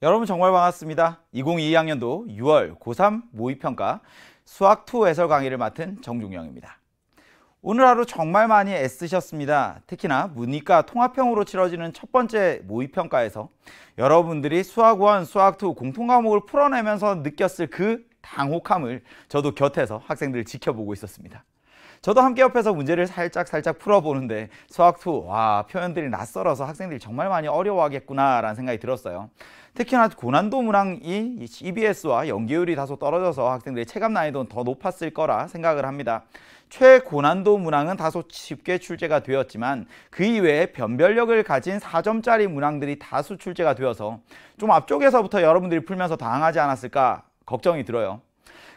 여러분 정말 반갑습니다. 2022학년도 6월 고3 모의평가 수학2 해설 강의를 맡은 정중영입니다. 오늘 하루 정말 많이 애쓰셨습니다. 특히나 문이과 통합형으로 치러지는 첫 번째 모의평가에서 여러분들이 수학1, 수학2 공통과목을 풀어내면서 느꼈을 그 당혹함을 저도 곁에서 학생들 을 지켜보고 있었습니다. 저도 함께 옆에서 문제를 살짝 살짝 풀어보는데 수학2 와 표현들이 낯설어서 학생들이 정말 많이 어려워하겠구나 라는 생각이 들었어요 특히나 고난도 문항이 EBS와 연계율이 다소 떨어져서 학생들의 체감 난이도는 더 높았을 거라 생각을 합니다. 최고난도 문항은 다소 쉽게 출제가 되었지만 그 이외에 변별력을 가진 4점짜리 문항들이 다수 출제가 되어서 좀 앞쪽에서부터 여러분들이 풀면서 당황하지 않았을까 걱정이 들어요.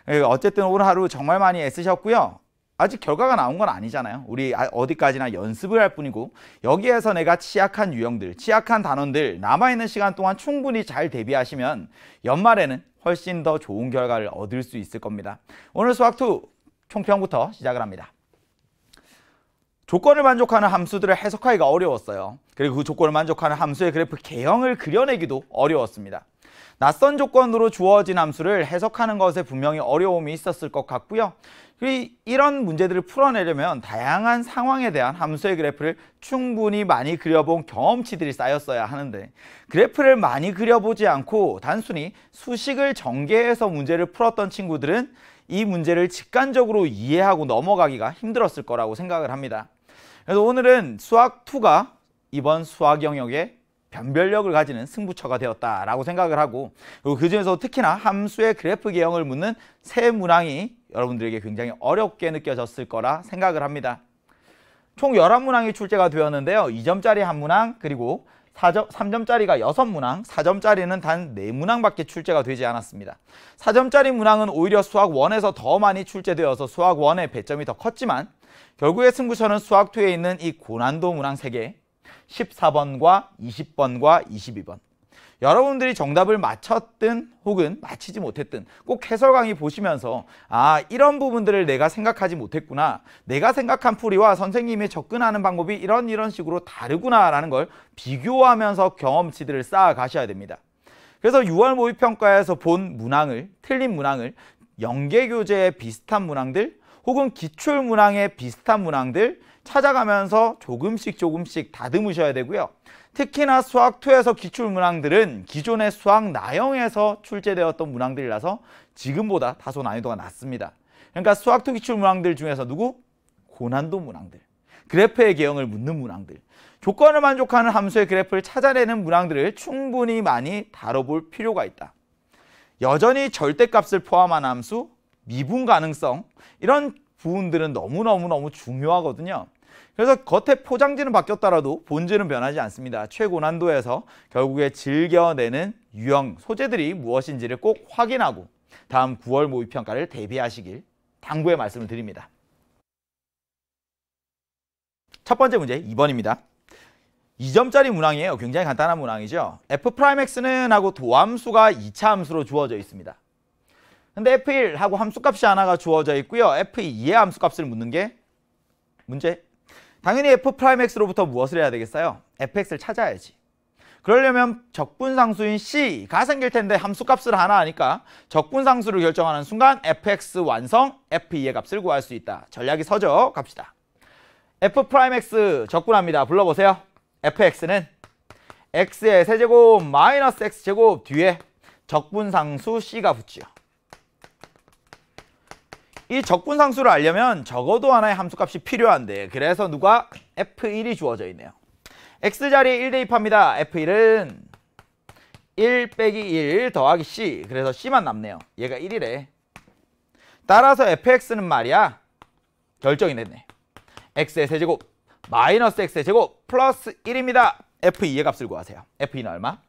예, 어쨌든 오늘 하루 정말 많이 애쓰셨고요. 아직 결과가 나온 건 아니잖아요. 우리 아, 어디까지나 연습을 할 뿐이고 여기에서 내가 취약한 유형들, 취약한 단원들 남아있는 시간 동안 충분히 잘 대비하시면 연말에는 훨씬 더 좋은 결과를 얻을 수 있을 겁니다. 오늘 수학2 총평부터 시작을 합니다. 조건을 만족하는 함수들을 해석하기가 어려웠어요. 그리고 그 조건을 만족하는 함수의 그래프 개형을 그려내기도 어려웠습니다. 낯선 조건으로 주어진 함수를 해석하는 것에 분명히 어려움이 있었을 것 같고요. 그 이런 문제들을 풀어내려면 다양한 상황에 대한 함수의 그래프를 충분히 많이 그려본 경험치들이 쌓였어야 하는데 그래프를 많이 그려보지 않고 단순히 수식을 전개해서 문제를 풀었던 친구들은 이 문제를 직관적으로 이해하고 넘어가기가 힘들었을 거라고 생각을 합니다. 그래서 오늘은 수학2가 이번 수학 영역의 변별력을 가지는 승부처가 되었다라고 생각을 하고 그중에서 그 특히나 함수의 그래프 개형을 묻는 세 문항이 여러분들에게 굉장히 어렵게 느껴졌을 거라 생각을 합니다. 총 열한 문항이 출제가 되었는데요. 이점짜리한 문항 그리고 삼점짜리가 여 문항 사점짜리는 단 네문항밖에 출제가 되지 않았습니다. 사점짜리 문항은 오히려 수학 원에서더 많이 출제되어서 수학 원의 배점이 더 컸지만 결국에 승부처는 수학2에 있는 이 고난도 문항 세개 14번과 20번과 22번. 여러분들이 정답을 맞췄든 혹은 맞히지 못했든 꼭 해설 강의 보시면서 아 이런 부분들을 내가 생각하지 못했구나 내가 생각한 풀이와 선생님이 접근하는 방법이 이런 이런 식으로 다르구나 라는 걸 비교하면서 경험치들을 쌓아 가셔야 됩니다 그래서 6월 모의평가에서 본 문항을 틀린 문항을 연계교재에 비슷한 문항들 혹은 기출문항에 비슷한 문항들 찾아가면서 조금씩 조금씩 다듬으셔야 되고요. 특히나 수학 2에서 기출 문항들은 기존의 수학 나형에서 출제되었던 문항들이라서 지금보다 다소 난이도가 낮습니다. 그러니까 수학 2 기출 문항들 중에서 누구? 고난도 문항들. 그래프의 개형을 묻는 문항들. 조건을 만족하는 함수의 그래프를 찾아내는 문항들을 충분히 많이 다뤄볼 필요가 있다. 여전히 절대값을 포함한 함수, 미분 가능성 이런 부분들은 너무너무너무 중요하거든요. 그래서 겉에 포장지는 바뀌었더라도 본질은 변하지 않습니다. 최고난도에서 결국에 즐겨내는 유형, 소재들이 무엇인지를 꼭 확인하고 다음 9월 모의평가를 대비하시길 당부의 말씀을 드립니다. 첫 번째 문제 2번입니다. 2점짜리 문항이에요. 굉장히 간단한 문항이죠. F'X는 하고 도함수가 2차 함수로 주어져 있습니다. 근데 F1하고 함수값이 하나가 주어져 있고요. F2의 함수값을 묻는 게 문제. 당연히 F'X로부터 무엇을 해야 되겠어요? fx를 찾아야지. 그러려면 적분상수인 c가 생길 텐데 함수값을 하나 하니까 적분상수를 결정하는 순간 fx 완성, f2의 값을 구할 수 있다. 전략이 서죠. 갑시다. f'x 적분합니다. 불러보세요. fx는 x의 세제곱 마이너스 x제곱 뒤에 적분상수 c가 붙지요. 이 적분 상수를 알려면 적어도 하나의 함수값이 필요한데 그래서 누가 f1이 주어져 있네요. x자리에 1 대입합니다. f1은 1 빼기 1 더하기 c 그래서 c만 남네요. 얘가 1이래. 따라서 fx는 말이야 결정이 됐네. x의 세제곱 마이너스 x의 제곱 플러스 1입니다. f2의 값을 구하세요. f2는 얼마?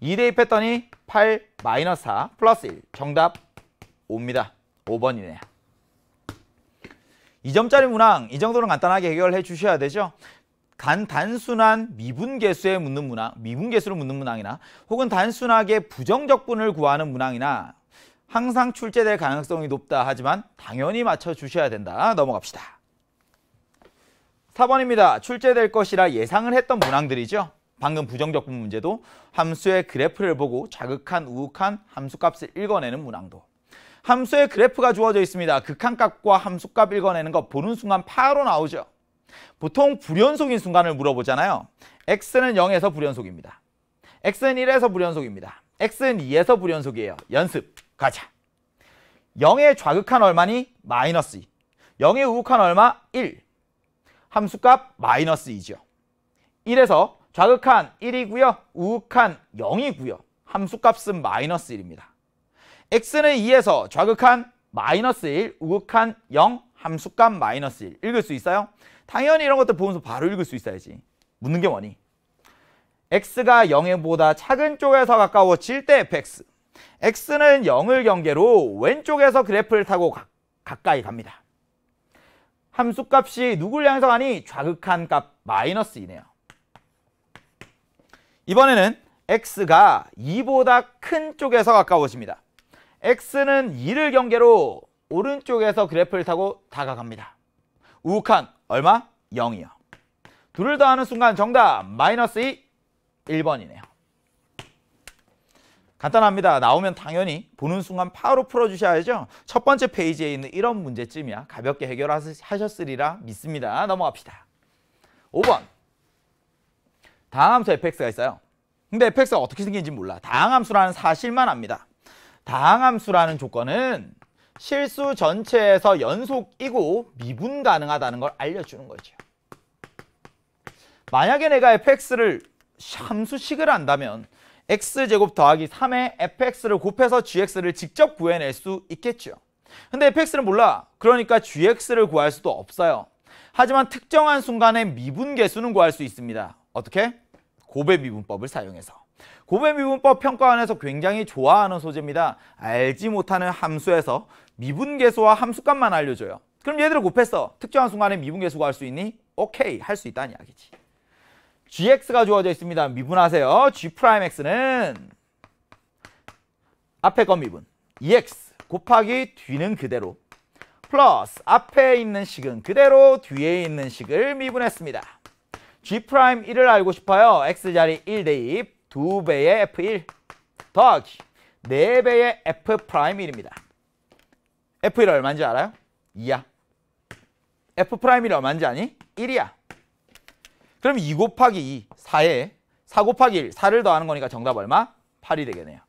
2 대입했더니 8 마이너스 4 플러스 1 정답 5입니다. 5번이네요. 2점짜리 문항 이 정도는 간단하게 해결해 주셔야 되죠. 간 단순한 미분계수에 묻는 문항, 미분계수를 묻는 문항이나 혹은 단순하게 부정적분을 구하는 문항이나 항상 출제될 가능성이 높다 하지만 당연히 맞춰주셔야 된다. 넘어갑시다. 4번입니다. 출제될 것이라 예상을 했던 문항들이죠. 방금 부정적분 문제도 함수의 그래프를 보고 자극한 우욱한 함수값을 읽어내는 문항도 함수의 그래프가 주어져 있습니다. 극한값과 함수값 읽어내는 거 보는 순간 파로 나오죠. 보통 불연속인 순간을 물어보잖아요. x는 0에서 불연속입니다. x는 1에서 불연속입니다. x는 2에서 불연속이에요. 연습 가자. 0의 좌극한 얼마니? 마이너스 2. 0의 우극한 얼마? 1. 함수값 마이너스 2죠. 1에서 좌극한 1이고요. 우극한 0이고요. 함수값은 마이너스 1입니다. x는 2에서 좌극한 마이너스 1, 우극한 0, 함수값 마이너스 1 읽을 수 있어요? 당연히 이런 것도 보면서 바로 읽을 수 있어야지 묻는 게 뭐니? x가 0보다 작은 쪽에서 가까워질 때 fx x는 0을 경계로 왼쪽에서 그래프를 타고 가, 가까이 갑니다 함수값이 누굴 양성하니? 좌극한 값 마이너스 이네요 이번에는 x가 2보다 큰 쪽에서 가까워집니다 X는 2를 경계로 오른쪽에서 그래프를 타고 다가갑니다. 우욱한 얼마? 0이요. 둘을 더하는 순간 정답 마이너스 2 1번이네요. 간단합니다. 나오면 당연히 보는 순간 파로 풀어주셔야죠. 첫 번째 페이지에 있는 이런 문제쯤이야 가볍게 해결하셨으리라 믿습니다. 넘어갑시다. 5번 다함수 fx가 있어요. 근데 fx가 어떻게 생긴지 몰라. 다함수라는 사실만 압니다. 다항함수라는 조건은 실수 전체에서 연속이고 미분 가능하다는 걸 알려주는 거죠. 만약에 내가 fx를 함수식을 한다면 x제곱 더하기 3의 fx를 곱해서 gx를 직접 구해낼 수 있겠죠. 근데 fx는 몰라. 그러니까 gx를 구할 수도 없어요. 하지만 특정한 순간에 미분 개수는 구할 수 있습니다. 어떻게? 곱의 미분법을 사용해서. 고배 미분법 평가원에서 굉장히 좋아하는 소재입니다. 알지 못하는 함수에서 미분계수와 함수값만 알려줘요. 그럼 얘들을 곱했어. 특정한 순간에 미분계수가 할 수 있니? 오케이, 할 수 있다는 이야기지. gx가 주어져 있습니다. 미분하세요. g'x는 앞에 건 미분. ex 곱하기 뒤는 그대로 플러스 앞에 있는 식은 그대로 뒤에 있는 식을 미분했습니다. g'1을 알고 싶어요. x 자리 1 대입 2배의 F1 더하기 4배의 F 프라임 1입니다. F1 얼마인지 알아요? 2야. F 프라임 1 얼마인지 아니? 1이야. 그럼 2 곱하기 2, 4에 4 곱하기 1, 4를 더하는 거니까 정답 얼마? 8이 되겠네요.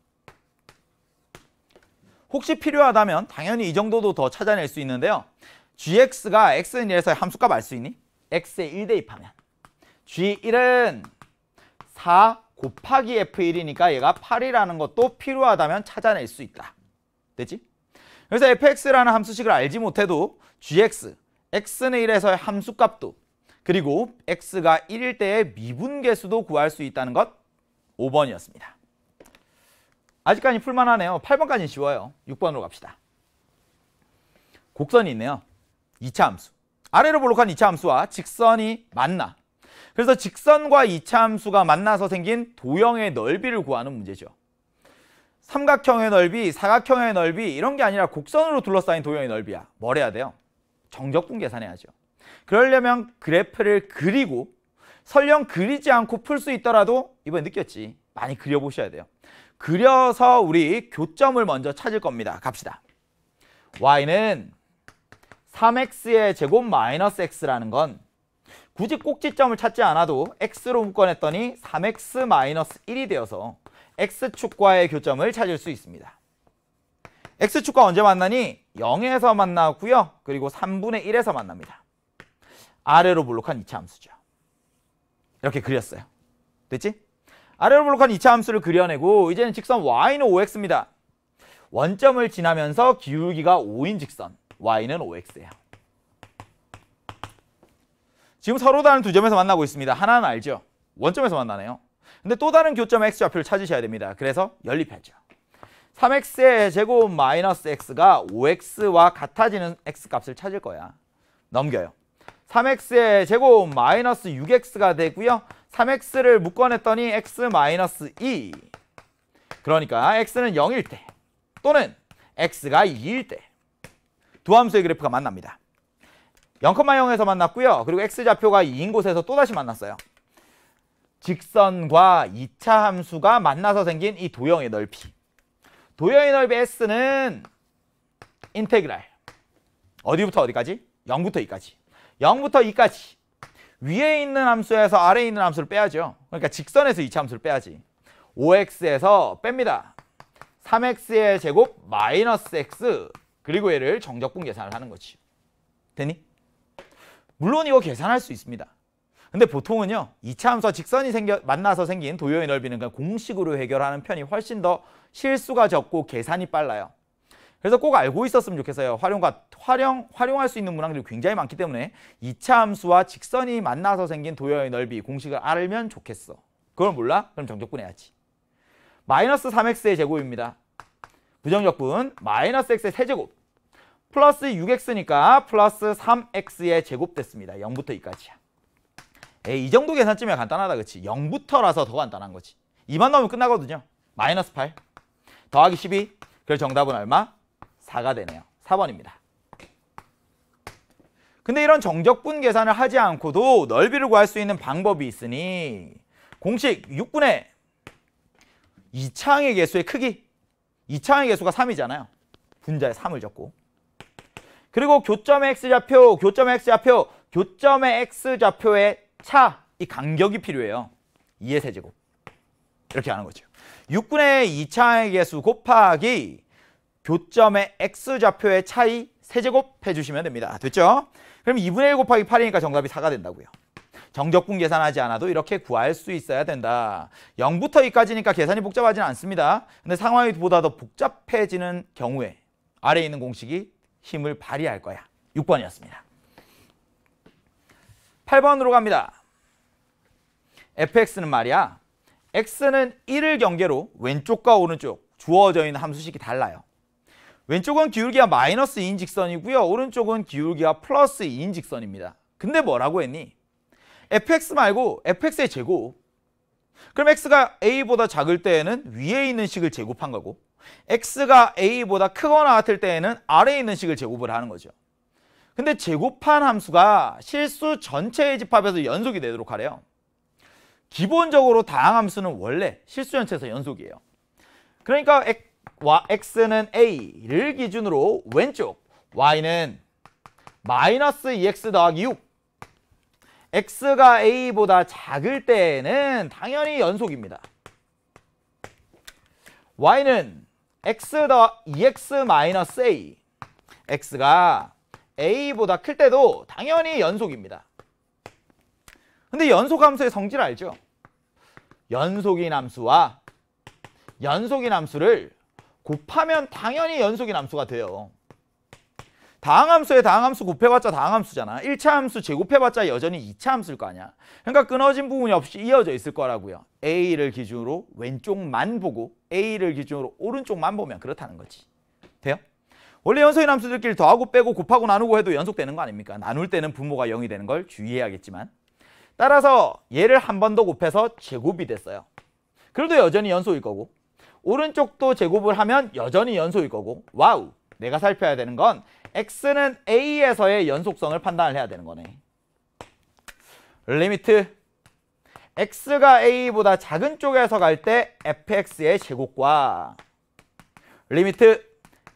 혹시 필요하다면 당연히 이 정도도 더 찾아낼 수 있는데요. gx가 x는 1에서 함수값 알 수 있니? x에 1 대입하면 g1은 4 곱하기 f1이니까 얘가 8이라는 것도 필요하다면 찾아낼 수 있다. 되지? 그래서 fx라는 함수식을 알지 못해도 gx, x는 1에서의 함수값도 그리고 x가 1일 때의 미분계수도 구할 수 있다는 것 5번이었습니다. 아직까지 풀만하네요. 8번까지 쉬워요. 6번으로 갑시다. 곡선이 있네요. 2차 함수. 아래로 볼록한 2차 함수와 직선이 만나 그래서 직선과 이차함수가 만나서 생긴 도형의 넓이를 구하는 문제죠. 삼각형의 넓이, 사각형의 넓이 이런 게 아니라 곡선으로 둘러싸인 도형의 넓이야. 뭘 해야 돼요? 정적분 계산해야죠. 그러려면 그래프를 그리고 설령 그리지 않고 풀 수 있더라도 이번에 느꼈지. 많이 그려보셔야 돼요. 그려서 우리 교점을 먼저 찾을 겁니다. 갑시다. y는 3x의 제곱 마이너스 x라는 건 굳이 꼭지점을 찾지 않아도 x로 묶어냈더니 3x-1이 되어서 x축과의 교점을 찾을 수 있습니다. x축과 언제 만나니? 0에서 만나고요. 그리고 3분의 1에서 만납니다. 아래로 볼록한이차 함수죠. 이렇게 그렸어요. 됐지? 아래로 볼록한이차 함수를 그려내고 이제는 직선 y는 o x 입니다 원점을 지나면서 기울기가 5인 직선 y는 o x 예요 지금 서로 다른 두 점에서 만나고 있습니다. 하나는 알죠. 원점에서 만나네요. 근데 또 다른 교점 x좌표를 찾으셔야 됩니다. 그래서 연립하죠. 3x의 제곱 마이너스 x가 5x와 같아지는 x값을 찾을 거야. 넘겨요. 3x의 제곱 마이너스 6x가 되고요. 3x를 묶어냈더니 x 마이너스 2. 그러니까 x는 0일 때 또는 x가 2일 때 두 함수의 그래프가 만납니다. 0,0에서 만났고요. 그리고 x좌표가 2인 곳에서 또다시 만났어요. 직선과 2차 함수가 만나서 생긴 이 도형의 넓이. 도형의 넓이 s는 인테그랄. 어디부터 어디까지? 0부터 2까지. 0부터 2까지. 위에 있는 함수에서 아래에 있는 함수를 빼야죠. 그러니까 직선에서 2차 함수를 빼야지. 5x에서 뺍니다. 3x의 제곱 마이너스 x 그리고 얘를 정적분 계산을 하는 거지. 되니? 물론 이거 계산할 수 있습니다. 근데 보통은요. 2차 함수와 직선이 생겨, 만나서 생긴 도요의 넓이는 그냥 공식으로 해결하는 편이 훨씬 더 실수가 적고 계산이 빨라요. 그래서 꼭 알고 있었으면 좋겠어요. 활용과 활용 활용할 수 있는 문항들이 굉장히 많기 때문에 2차 함수와 직선이 만나서 생긴 도형의 넓이 공식을 알면 좋겠어. 그걸 몰라? 그럼 정적분 해야지. 마이너스 3x의 제곱입니다. 부정적분 마이너스 x의 세제곱. 플러스 6x니까 플러스 3x에 제곱됐습니다. 0부터 2까지야. 에이, 예, 이 정도 계산쯤이야 간단하다 그치? 0부터라서 더 간단한 거지. 2만 넘으면 끝나거든요. 마이너스 8 더하기 12 그래서 정답은 얼마? 4가 되네요. 4번입니다. 근데 이런 정적분 계산을 하지 않고도 넓이를 구할 수 있는 방법이 있으니 공식 6분의 2창의 개수의 크기 2창의 개수가 3이잖아요. 분자에 3을 적고 그리고 교점의 x좌표, 교점의 x좌표, 교점의 x좌표의 차, 이 간격이 필요해요. 2의 세제곱. 이렇게 하는 거죠. 6분의 2차의 개수 곱하기 교점의 x좌표의 차이 세제곱 해주시면 됩니다. 됐죠? 그럼 2분의 1 곱하기 8이니까 정답이 4가 된다고요. 정적분 계산하지 않아도 이렇게 구할 수 있어야 된다. 0부터 2까지니까 계산이 복잡하지는 않습니다. 근데 상황이 보다 더 복잡해지는 경우에 아래에 있는 공식이 힘을 발휘할 거야. 6번이었습니다. 8번으로 갑니다. fx는 말이야. x는 1을 경계로 왼쪽과 오른쪽 주어져 있는 함수식이 달라요. 왼쪽은 기울기가 마이너스 2인 직선이고요. 오른쪽은 기울기가 플러스 2인 직선입니다. 근데 뭐라고 했니? fx 말고 fx의 제곱. 그럼 x가 a보다 작을 때에는 위에 있는 식을 제곱한 거고 x가 a보다 크거나 같을 때에는 아래에 있는 식을 제곱을 하는 거죠. 근데 제곱한 함수가 실수 전체의 집합에서 연속이 되도록 하래요. 기본적으로 다항 함수는 원래 실수 전체에서 연속이에요. 그러니까 x는 a를 기준으로 왼쪽 y는 마이너스 2x e 더하기 6 x가 a보다 작을 때에는 당연히 연속입니다. y는 x 더 ex 마이너스 a x가 a보다 클 때도 당연히 연속입니다. 근데 연속 함수의 성질 알죠? 연속인 함수와 연속인 함수를 곱하면 당연히 연속인 함수가 돼요. 다항함수에 다항함수 곱해봤자 다항함수잖아. 1차 함수 제곱해봤자 여전히 2차 함수일 거 아니야. 그러니까 끊어진 부분이 없이 이어져 있을 거라고요. A를 기준으로 왼쪽만 보고 A를 기준으로 오른쪽만 보면 그렇다는 거지. 돼요? 원래 연속인 함수들끼리 더하고 빼고 곱하고 나누고 해도 연속되는 거 아닙니까? 나눌 때는 분모가 0이 되는 걸 주의해야겠지만 따라서 얘를 한 번 더 곱해서 제곱이 됐어요. 그래도 여전히 연속일 거고 오른쪽도 제곱을 하면 여전히 연속일 거고 와우! 내가 살펴야 되는 건 x는 a에서의 연속성을 판단을 해야 되는 거네. 리미트 x가 a보다 작은 쪽에서 갈 때 fx의 제곱과 리미트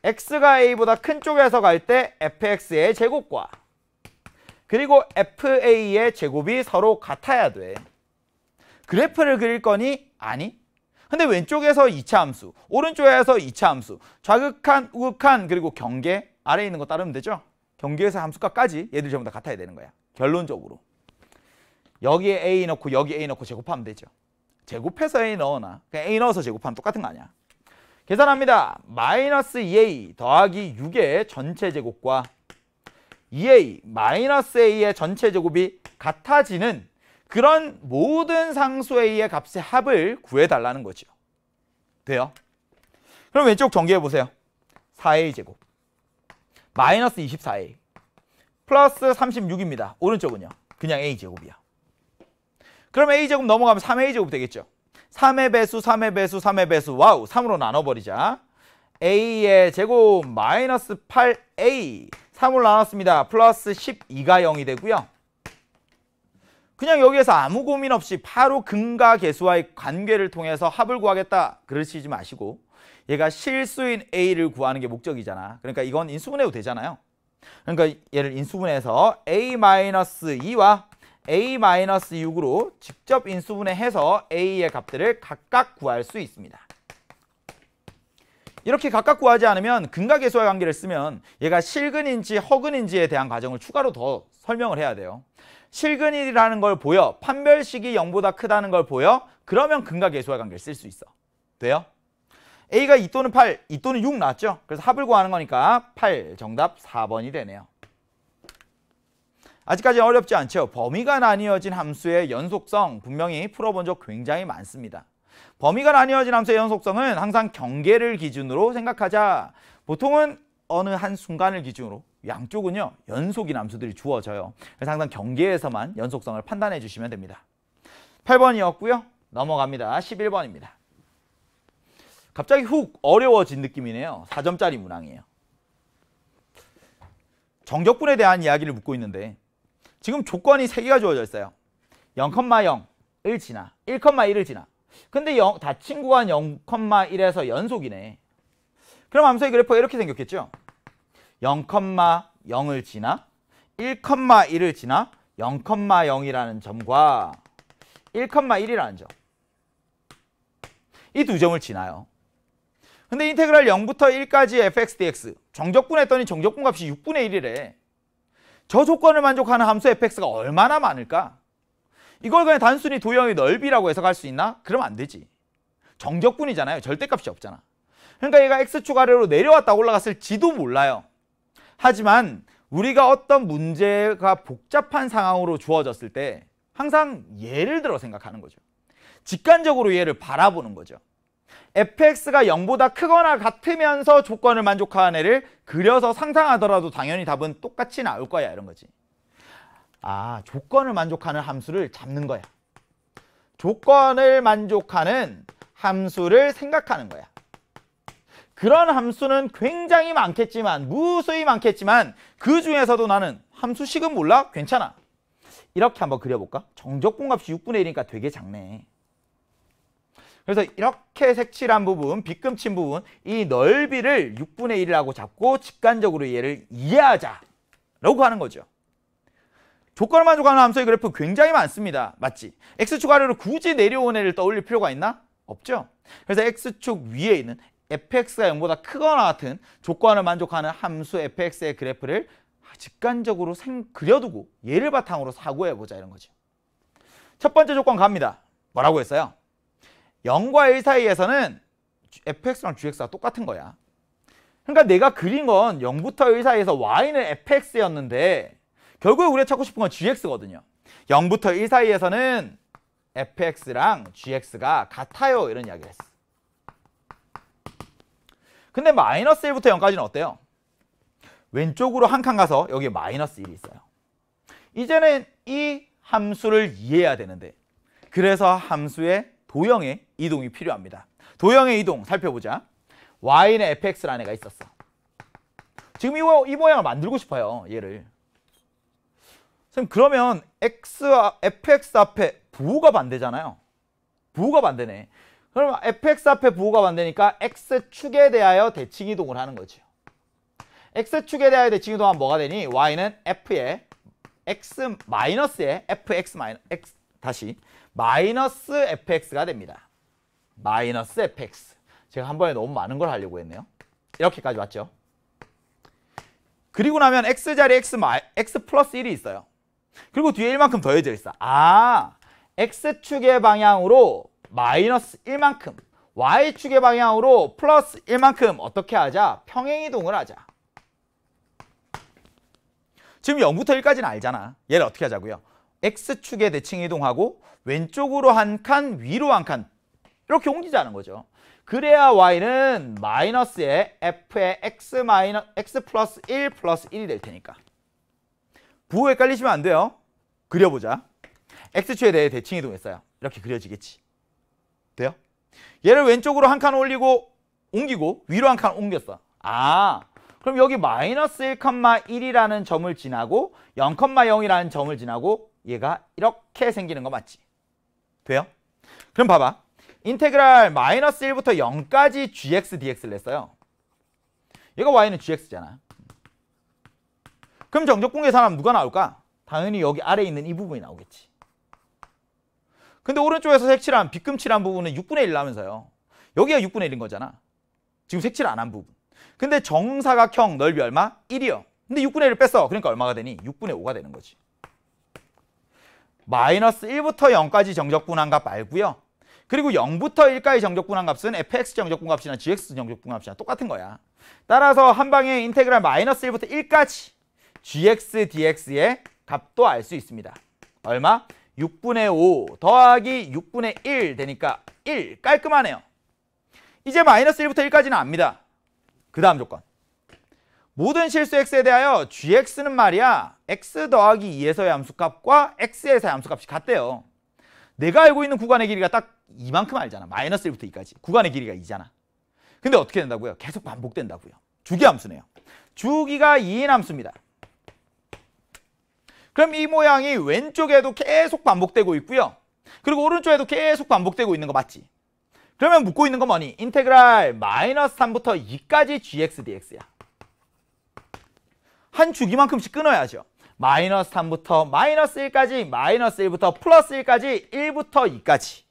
x가 a보다 큰 쪽에서 갈 때 fx의 제곱과 그리고 fa의 제곱이 서로 같아야 돼. 그래프를 그릴 거니? 아니. 근데 왼쪽에서 2차 함수, 오른쪽에서 2차 함수, 좌극한, 우극한, 그리고 경계 아래에 있는 거 따르면 되죠? 경계에서 함수값까지 얘들 전부 다 같아야 되는 거야. 결론적으로. 여기에 A 넣고 여기 A 넣고 제곱하면 되죠. 제곱해서 A 넣어놔. 그냥 A 넣어서 제곱하면 똑같은 거 아니야. 계산합니다. 마이너스 2A e 더하기 6의 전체 제곱과 2A e 마이너스 A의 전체 제곱이 같아지는 그런 모든 상수 A의 값의 합을 구해달라는 거죠. 돼요? 그럼 왼쪽 정리해보세요. 4A 제곱 마이너스 24a 플러스 36입니다. 오른쪽은요. 그냥 a제곱이야. 그럼 a제곱 넘어가면 3a제곱 되겠죠. 3의 배수, 3의 배수, 3의 배수 와우 3으로 나눠버리자. a의 제곱 마이너스 8a 3으로 나눴습니다. 플러스 12가 0이 되고요. 그냥 여기에서 아무 고민 없이 바로 근과 계수와의 관계를 통해서 합을 구하겠다 그러시지 마시고 얘가 실수인 A를 구하는 게 목적이잖아. 그러니까 이건 인수분해도 되잖아요. 그러니까 얘를 인수분해해서 A-2와 A-6으로 직접 인수분해해서 A의 값들을 각각 구할 수 있습니다. 이렇게 각각 구하지 않으면 근각계수와 관계를 쓰면 얘가 실근인지 허근인지에 대한 과정을 추가로 더 설명을 해야 돼요. 실근이라는 걸 보여 판별식이 0보다 크다는 걸 보여 그러면 근각계수와 관계를 쓸 수 있어. 돼요? A가 2 또는 8, 2 또는 6 나왔죠? 그래서 합을 구하는 거니까 8 정답 4번이 되네요. 아직까지 어렵지 않죠? 범위가 나뉘어진 함수의 연속성 분명히 풀어본 적 굉장히 많습니다. 범위가 나뉘어진 함수의 연속성은 항상 경계를 기준으로 생각하자. 보통은 어느 한 순간을 기준으로 양쪽은요 연속인 함수들이 주어져요. 그래서 항상 경계에서만 연속성을 판단해 주시면 됩니다. 8번이었고요. 넘어갑니다. 11번입니다. 갑자기 훅 어려워진 느낌이네요. 4점짜리 문항이에요. 정적분에 대한 이야기를 묻고 있는데 지금 조건이 3개가 주어져 있어요. 0,0을 지나 1,1을 지나 근데 0, 닫힌 구간 0,1에서 연속이네. 그럼 암소의 그래프가 이렇게 생겼겠죠? 0,0을 지나 1,1을 지나 0,0이라는 점과 1,1이라는 점. 이 두 점을 지나요. 근데 인테그랄 0부터 1까지 fx dx 정적분 했더니 정적분 값이 6분의 1이래. 저 조건을 만족하는 함수 fx가 얼마나 많을까? 이걸 그냥 단순히 도형의 넓이라고 해석할 수 있나? 그럼 안 되지. 정적분이잖아요. 절대값이 없잖아. 그러니까 얘가 x축 아래로 내려왔다 올라갔을지도 몰라요. 하지만 우리가 어떤 문제가 복잡한 상황으로 주어졌을 때 항상 예를 들어 생각하는 거죠. 직관적으로 예를 바라보는 거죠. fx가 0보다 크거나 같으면서 조건을 만족한 애를 그려서 상상하더라도 당연히 답은 똑같이 나올 거야 이런 거지. 아 조건을 만족하는 함수를 잡는 거야. 조건을 만족하는 함수를 생각하는 거야. 그런 함수는 굉장히 많겠지만 무수히 많겠지만 그 중에서도 나는 함수식은 몰라? 괜찮아. 이렇게 한번 그려볼까? 정적공 값이 6분의 1이니까 되게 작네. 그래서 이렇게 색칠한 부분, 빗금친 부분 이 넓이를 6분의 1이라고 잡고 직관적으로 얘를 이해하자라고 하는 거죠. 조건만 을족하는 함수의 그래프 굉장히 많습니다. 맞지? X축 아래로 굳이 내려온 애를 떠올릴 필요가 있나? 없죠. 그래서 X축 위에 있는 fx가 0보다 크거나 같은 조건을 만족하는 함수 fx의 그래프를 직관적으로 생, 그려두고 얘를 바탕으로 사고해보자 이런 거죠. 첫 번째 조건 갑니다. 뭐라고 했어요? 0과 1 사이에서는 fx랑 gx가 똑같은 거야. 그러니까 내가 그린 건 0부터 1 사이에서 y는 fx였는데 결국에 우리가 찾고 싶은 건 gx거든요. 0부터 1 사이에서는 fx랑 gx가 같아요. 이런 이야기를 했어. 근데 마이너스 1부터 0까지는 어때요? 왼쪽으로 한 칸 가서 여기 에 마이너스 1이 있어요. 이제는 이 함수를 이해해야 되는데 그래서 함수의 도형의 이동이 필요합니다. 도형의 이동 살펴보자. y는 fx라는 애가 있었어. 지금 이, 이 모양을 만들고 싶어요. 얘를. 선생님 그러면 x, fx 앞에 부호가 반대잖아요. 부호가 반대네. 그러면 fx 앞에 부호가 반대니까 x축에 대하여 대칭이동을 하는 거죠. x축에 대하여 대칭이동하면 뭐가 되니? y는 f 의 x 마이너스의 fx 마이너 스 x 다시 마이너스 fx가 됩니다. 마이너스 fx. 제가 한 번에 너무 많은 걸 하려고 했네요. 이렇게까지 왔죠. 그리고 나면 x자리 x, x 플러스 1이 있어요. 그리고 뒤에 1만큼 더해져 있어. 아, x축의 방향으로 마이너스 1만큼, y축의 방향으로 플러스 1만큼 어떻게 하자? 평행이동을 하자. 지금 0부터 1까지는 알잖아. 얘를 어떻게 하자고요? X축에 대칭 이동하고 왼쪽으로 한 칸, 위로 한 칸 이렇게 옮기자는 거죠. 그래야 y는 마이너스에 f의 x 마이너 x 플러스 1 플러스 1이 될 테니까. 부호 에깔리시면안 돼요. 그려보자. x축에 대해 대칭 이동했어요. 이렇게 그려지겠지. 돼요? 얘를 왼쪽으로 한 칸 올리고 옮기고 위로 한 칸 옮겼어. 아, 그럼 여기 마이너스 1,1이라는 점을 지나고 0,0이라는 점을 지나고 얘가 이렇게 생기는 거 맞지? 돼요? 그럼 봐봐. 인테그랄 마이너스 1부터 0까지 gx dx를 냈어요. 얘가 y는 gx잖아. 그럼 정적 공개사람 누가 나올까? 당연히 여기 아래에 있는 이 부분이 나오겠지. 근데 오른쪽에서 색칠한 빗금칠한 부분은 6분의 1 나면서요. 여기가 6분의 1인 거잖아. 지금 색칠 안 한 부분. 근데 정사각형 넓이 얼마? 1이요. 근데 6분의 1을 뺐어. 그러니까 얼마가 되니? 6분의 5가 되는 거지. 마이너스 1부터 0까지 정적분한값 말고요. 그리고 0부터 1까지 정적분한값은 fx 정적분값이나 gx 정적분값이나 똑같은 거야. 따라서 한 방에 인테그랄 마이너스 1부터 1까지 gx dx의 값도 알 수 있습니다. 얼마? 6분의 5 더하기 6분의 1 되니까 1 깔끔하네요. 이제 마이너스 1부터 1까지는 압니다. 그 다음 조건. 모든 실수 x에 대하여 gx는 말이야 x 더하기 2에서의 함수값과 x에서의 함수값이 같대요. 내가 알고 있는 구간의 길이가 딱 이만큼 알잖아. 마이너스 1부터 2까지. 구간의 길이가 2잖아. 근데 어떻게 된다고요? 계속 반복된다고요. 주기 함수네요. 주기가 2인 함수입니다. 그럼 이 모양이 왼쪽에도 계속 반복되고 있고요. 그리고 오른쪽에도 계속 반복되고 있는 거 맞지? 그러면 묻고 있는 건 뭐니? 인테그랄 마이너스 3부터 2까지 gx dx야. 한 주기만큼씩 끊어야죠. 마이너스 3부터 마이너스 1까지, 마이너스 1부터 플러스 1까지, 1부터 2까지.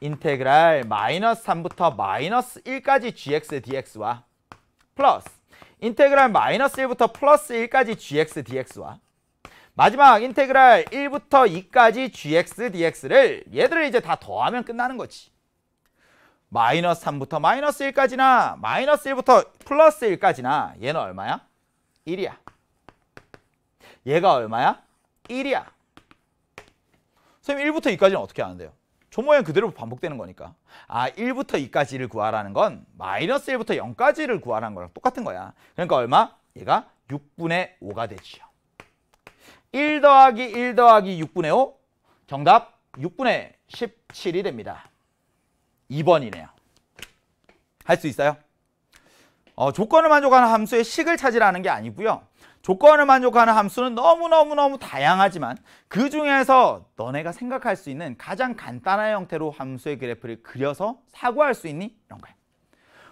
인테그랄 마이너스 3부터 마이너스 1까지 gx dx와 플러스 인테그랄 마이너스 1부터 플러스 1까지 gx dx와 마지막 인테그랄 1부터 2까지 gx dx를 얘들을 이제 다 더하면 끝나는 거지. 마이너스 3부터 마이너스 1까지나 마이너스 1부터 플러스 1까지나 얘는 얼마야? 1이야. 얘가 얼마야? 1이야. 선생님 1부터 2까지는 어떻게 하는데요? 조모양 그대로 반복되는 거니까. 아 1부터 2까지를 구하라는 건 마이너스 1부터 0까지를 구하라는 거랑 똑같은 거야. 그러니까 얼마? 얘가 6분의 5가 되지요. 1 더하기 1 더하기 6분의 5 정답 6분의 17이 됩니다. 2번이네요. 할 수 있어요? 어, 조건을 만족하는 함수의 식을 찾으라는 게 아니고요. 조건을 만족하는 함수는 너무너무너무 다양하지만 그 중에서 너네가 생각할 수 있는 가장 간단한 형태로 함수의 그래프를 그려서 사고할 수 있니? 이런 거야.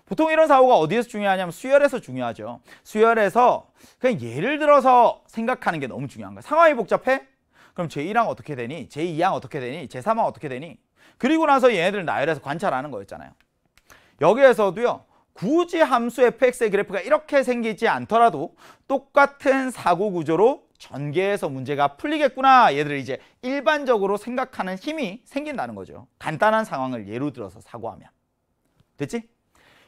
보통 이런 사고가 어디에서 중요하냐면 수열에서 중요하죠. 수열에서 그냥 예를 들어서 생각하는 게 너무 중요한 거야. 상황이 복잡해? 그럼 제1항 어떻게 되니? 제2항 어떻게 되니? 제3항 어떻게 되니? 그리고 나서 얘네들 나열해서 관찰하는 거였잖아요. 여기에서도요. 굳이 함수 fx의 그래프가 이렇게 생기지 않더라도 똑같은 사고 구조로 전개해서 문제가 풀리겠구나 얘들을 이제 일반적으로 생각하는 힘이 생긴다는 거죠. 간단한 상황을 예로 들어서 사고하면. 됐지?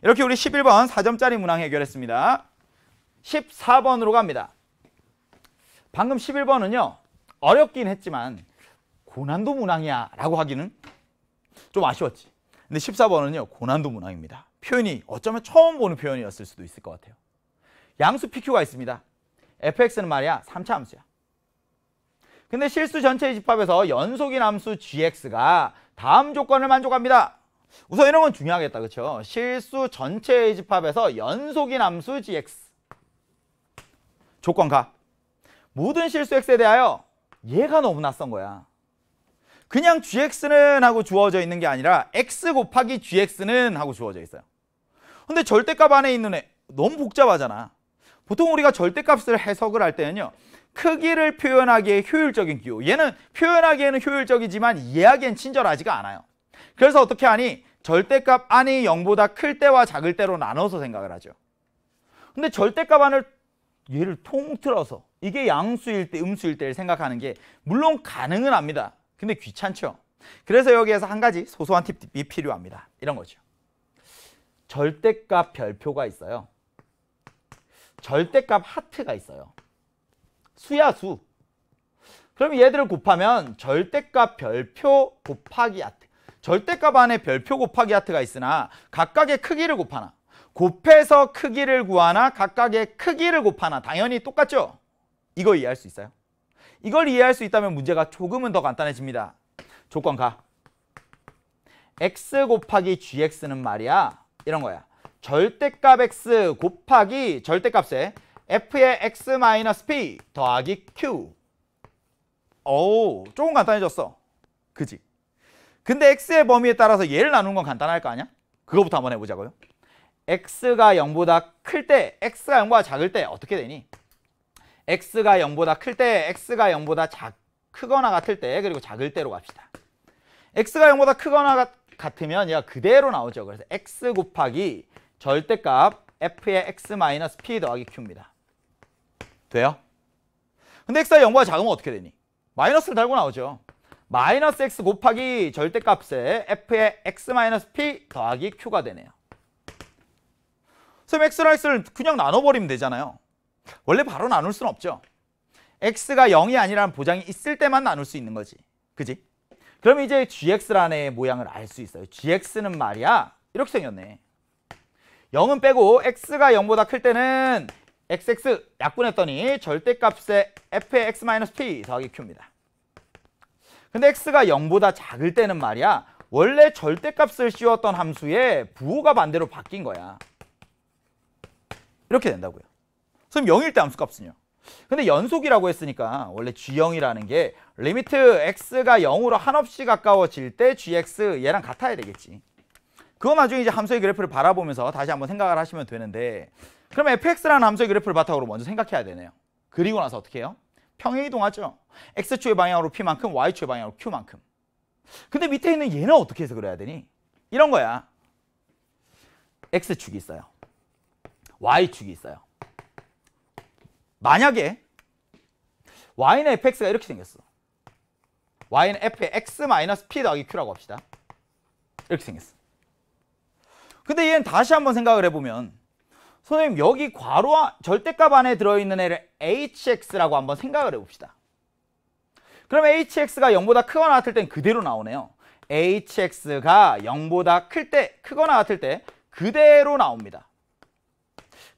이렇게 우리 11번 4점짜리 문항 해결했습니다. 14번으로 갑니다. 방금 11번은요. 어렵긴 했지만 고난도 문항이야 라고 하기는 좀 아쉬웠지. 근데 14번은요. 고난도 문항입니다. 표현이 어쩌면 처음 보는 표현이었을 수도 있을 것 같아요. 양수 PQ가 있습니다. fx는 말이야 3차 함수야. 근데 실수 전체의 집합에서 연속인 함수 gx가 다음 조건을 만족합니다. 우선 이런 건 중요하겠다. 그렇죠? 실수 전체의 집합에서 연속인 함수 gx 조건 가 모든 실수 x에 대하여 얘가 너무 낯선 거야. 그냥 gx는 하고 주어져 있는 게 아니라 x 곱하기 gx는 하고 주어져 있어요. 근데 절대값 안에 있는 애 너무 복잡하잖아. 보통 우리가 절대값을 해석을 할 때는요. 크기를 표현하기에 효율적인 기호. 얘는 표현하기에는 효율적이지만 이해하기엔 친절하지가 않아요. 그래서 어떻게 하니? 절대값 안이 0보다 클 때와 작을 때로 나눠서 생각을 하죠. 근데 절대값 안을 얘를 통틀어서 이게 양수일 때 음수일 때를 생각하는 게 물론 가능은 합니다. 근데 귀찮죠. 그래서 여기에서 한 가지 소소한 팁이 필요합니다. 이런 거죠. 절대값 별표가 있어요. 절대값 하트가 있어요. 수야 수. 그럼 얘들을 곱하면 절대값 별표 곱하기 하트. 절대값 안에 별표 곱하기 하트가 있으나 각각의 크기를 곱하나 곱해서 크기를 구하나 각각의 크기를 곱하나 당연히 똑같죠? 이거 이해할 수 있어요? 이걸 이해할 수 있다면 문제가 조금은 더 간단해집니다. 조건 가. x 곱하기 gx는 말이야. 이런 거야. 절대값 x 곱하기 절대값에 f의 x p 더하기 q. 어우, 조금 간단해졌어. 그지? 근데 x의 범위에 따라서 얘를 나누는 건 간단할 거 아니야? 그거부터 한번 해보자고요. x가 0보다 클 때, x가 0보다 작을 때 어떻게 되니? x가 0보다 클 때, x가 0보다 작, 크거나 같을 때, 그리고 작을 때로 갑시다. x가 0보다 크거나 같으면 얘가 그대로 나오죠. 그래서 x 곱하기 절대값 f의 x 마이너스 p 더하기 q입니다. 돼요? 근데 x가 0과 작으면 어떻게 되니? 마이너스를 달고 나오죠. 마이너스 x 곱하기 절대값에 f의 x 마이너스 p 더하기 q가 되네요. 그럼 x랑 x를 그냥 나눠버리면 되잖아요. 원래 바로 나눌 수는 없죠. x가 0이 아니라는 보장이 있을 때만 나눌 수 있는 거지. 그지? 그럼 이제 g x 란의 모양을 알 수 있어요. gx는 말이야. 이렇게 생겼네. 0은 빼고 x가 0보다 클 때는 xx 약분했더니 절대값의 f의 x-t 더하기 q입니다. 근데 x가 0보다 작을 때는 말이야. 원래 절대값을 씌웠던 함수의 부호가 반대로 바뀐 거야. 이렇게 된다고요. 그럼 0일 때 함수값은요? 근데 연속이라고 했으니까 원래 G형이라는 게 리미트 x가 0으로 한없이 가까워질 때 gx 얘랑 같아야 되겠지. 그거 나중에 이제 함수의 그래프를 바라보면서 다시 한번 생각을 하시면 되는데 그럼 fx라는 함수의 그래프를 바탕으로 먼저 생각해야 되네요. 그리고 나서 어떻게 해요? 평행이동하죠. x축의 방향으로 p만큼, y축의 방향으로 q만큼. 근데 밑에 있는 얘는 어떻게 해서 그래야 되니? 이런 거야. x축이 있어요. y축이 있어요. 만약에 y는 fx가 이렇게 생겼어. y는 f의 x-p 더하기 q라고 합시다. 이렇게 생겼어. 근데 얘는 다시 한번 생각을 해보면 선생님 여기 괄호 절대값 안에 들어있는 애를 hx라고 한번 생각을 해봅시다. 그럼 hx가 0보다 크거나 같을 땐 그대로 나오네요. hx가 0보다 클 때, 크거나 같을 때 그대로 나옵니다.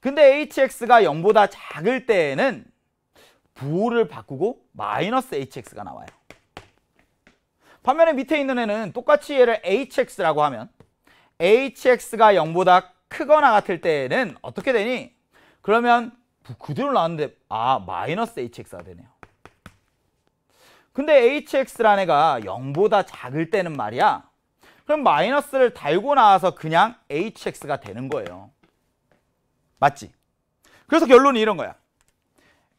근데 hx가 0보다 작을 때에는 부호를 바꾸고 마이너스 hx가 나와요. 반면에 밑에 있는 애는 똑같이 얘를 hx라고 하면 hx가 0보다 크거나 같을 때에는 어떻게 되니? 그러면 그대로 나왔는데 아 마이너스 hx가 되네요. 근데 hx란 애가 0보다 작을 때는 말이야. 그럼 마이너스를 달고 나와서 그냥 hx가 되는 거예요. 맞지? 그래서 결론이 이런 거야.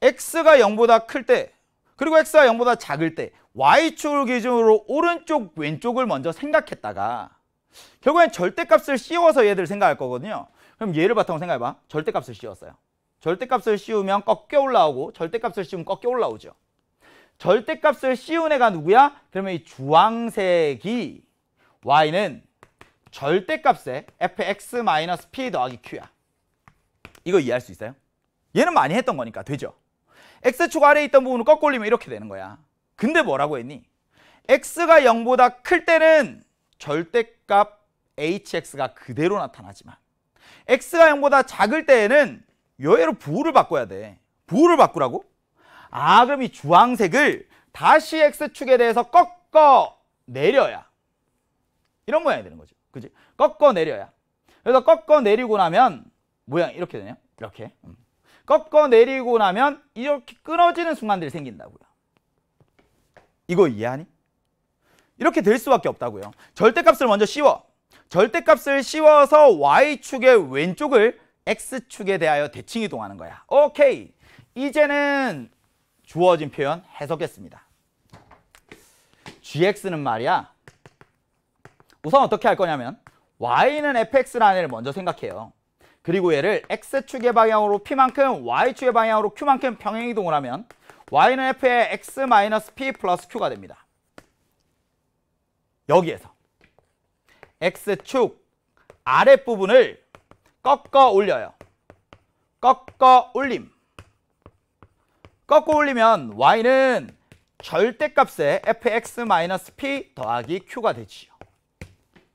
x가 0보다 클때 그리고 x가 0보다 작을 때 y축을 기준으로 오른쪽 왼쪽을 먼저 생각했다가 결국엔 절대값을 씌워서 얘들 생각할 거거든요. 그럼 얘를 바탕으로 생각해봐. 절대값을 씌웠어요. 절대값을 씌우면 꺾여 올라오고 절대값을 씌우면 꺾여 올라오죠. 절대값을 씌운 애가 누구야? 그러면 이 주황색이 y는 절대값에 fx-p 더하기 q야. 이거 이해할 수 있어요? 얘는 많이 했던 거니까 되죠. x축 아래에 있던 부분을 꺾고 올리면 이렇게 되는 거야. 근데 뭐라고 했니? x가 0보다 클 때는 절대값 hx가 그대로 나타나지만 x가 0보다 작을 때에는 여외로 부호를 바꿔야 돼. 부호를 바꾸라고? 아 그럼 이 주황색을 다시 x축에 대해서 꺾어 내려야 이런 모양이 되는 거죠. 그지? 꺾어 내려야. 그래서 꺾어 내리고 나면 모양이 이렇게 되네요. 이렇게. 음. 꺾어 내리고 나면 이렇게 끊어지는 순간들이 생긴다고요. 이거 이해하니? 이렇게 될 수밖에 없다고요. 절대값을 먼저 씌워. 절대값을 씌워서 y축의 왼쪽을 x축에 대하여 대칭 이동하는 거야. 오케이. 이제는 주어진 표현 해석했습니다. gx는 말이야. 우선 어떻게 할 거냐면 y는 fx라는 애를 먼저 생각해요. 그리고 얘를 x축의 방향으로 p만큼 y축의 방향으로 q만큼 평행이동을 하면 y는 f의 x p 플러스 q가 됩니다. 여기에서 x축 아랫부분을 꺾어 올려요. 꺾어 올림. 꺾어 올리면 y는 절대값에 fx-p 더하기 q가 되지요.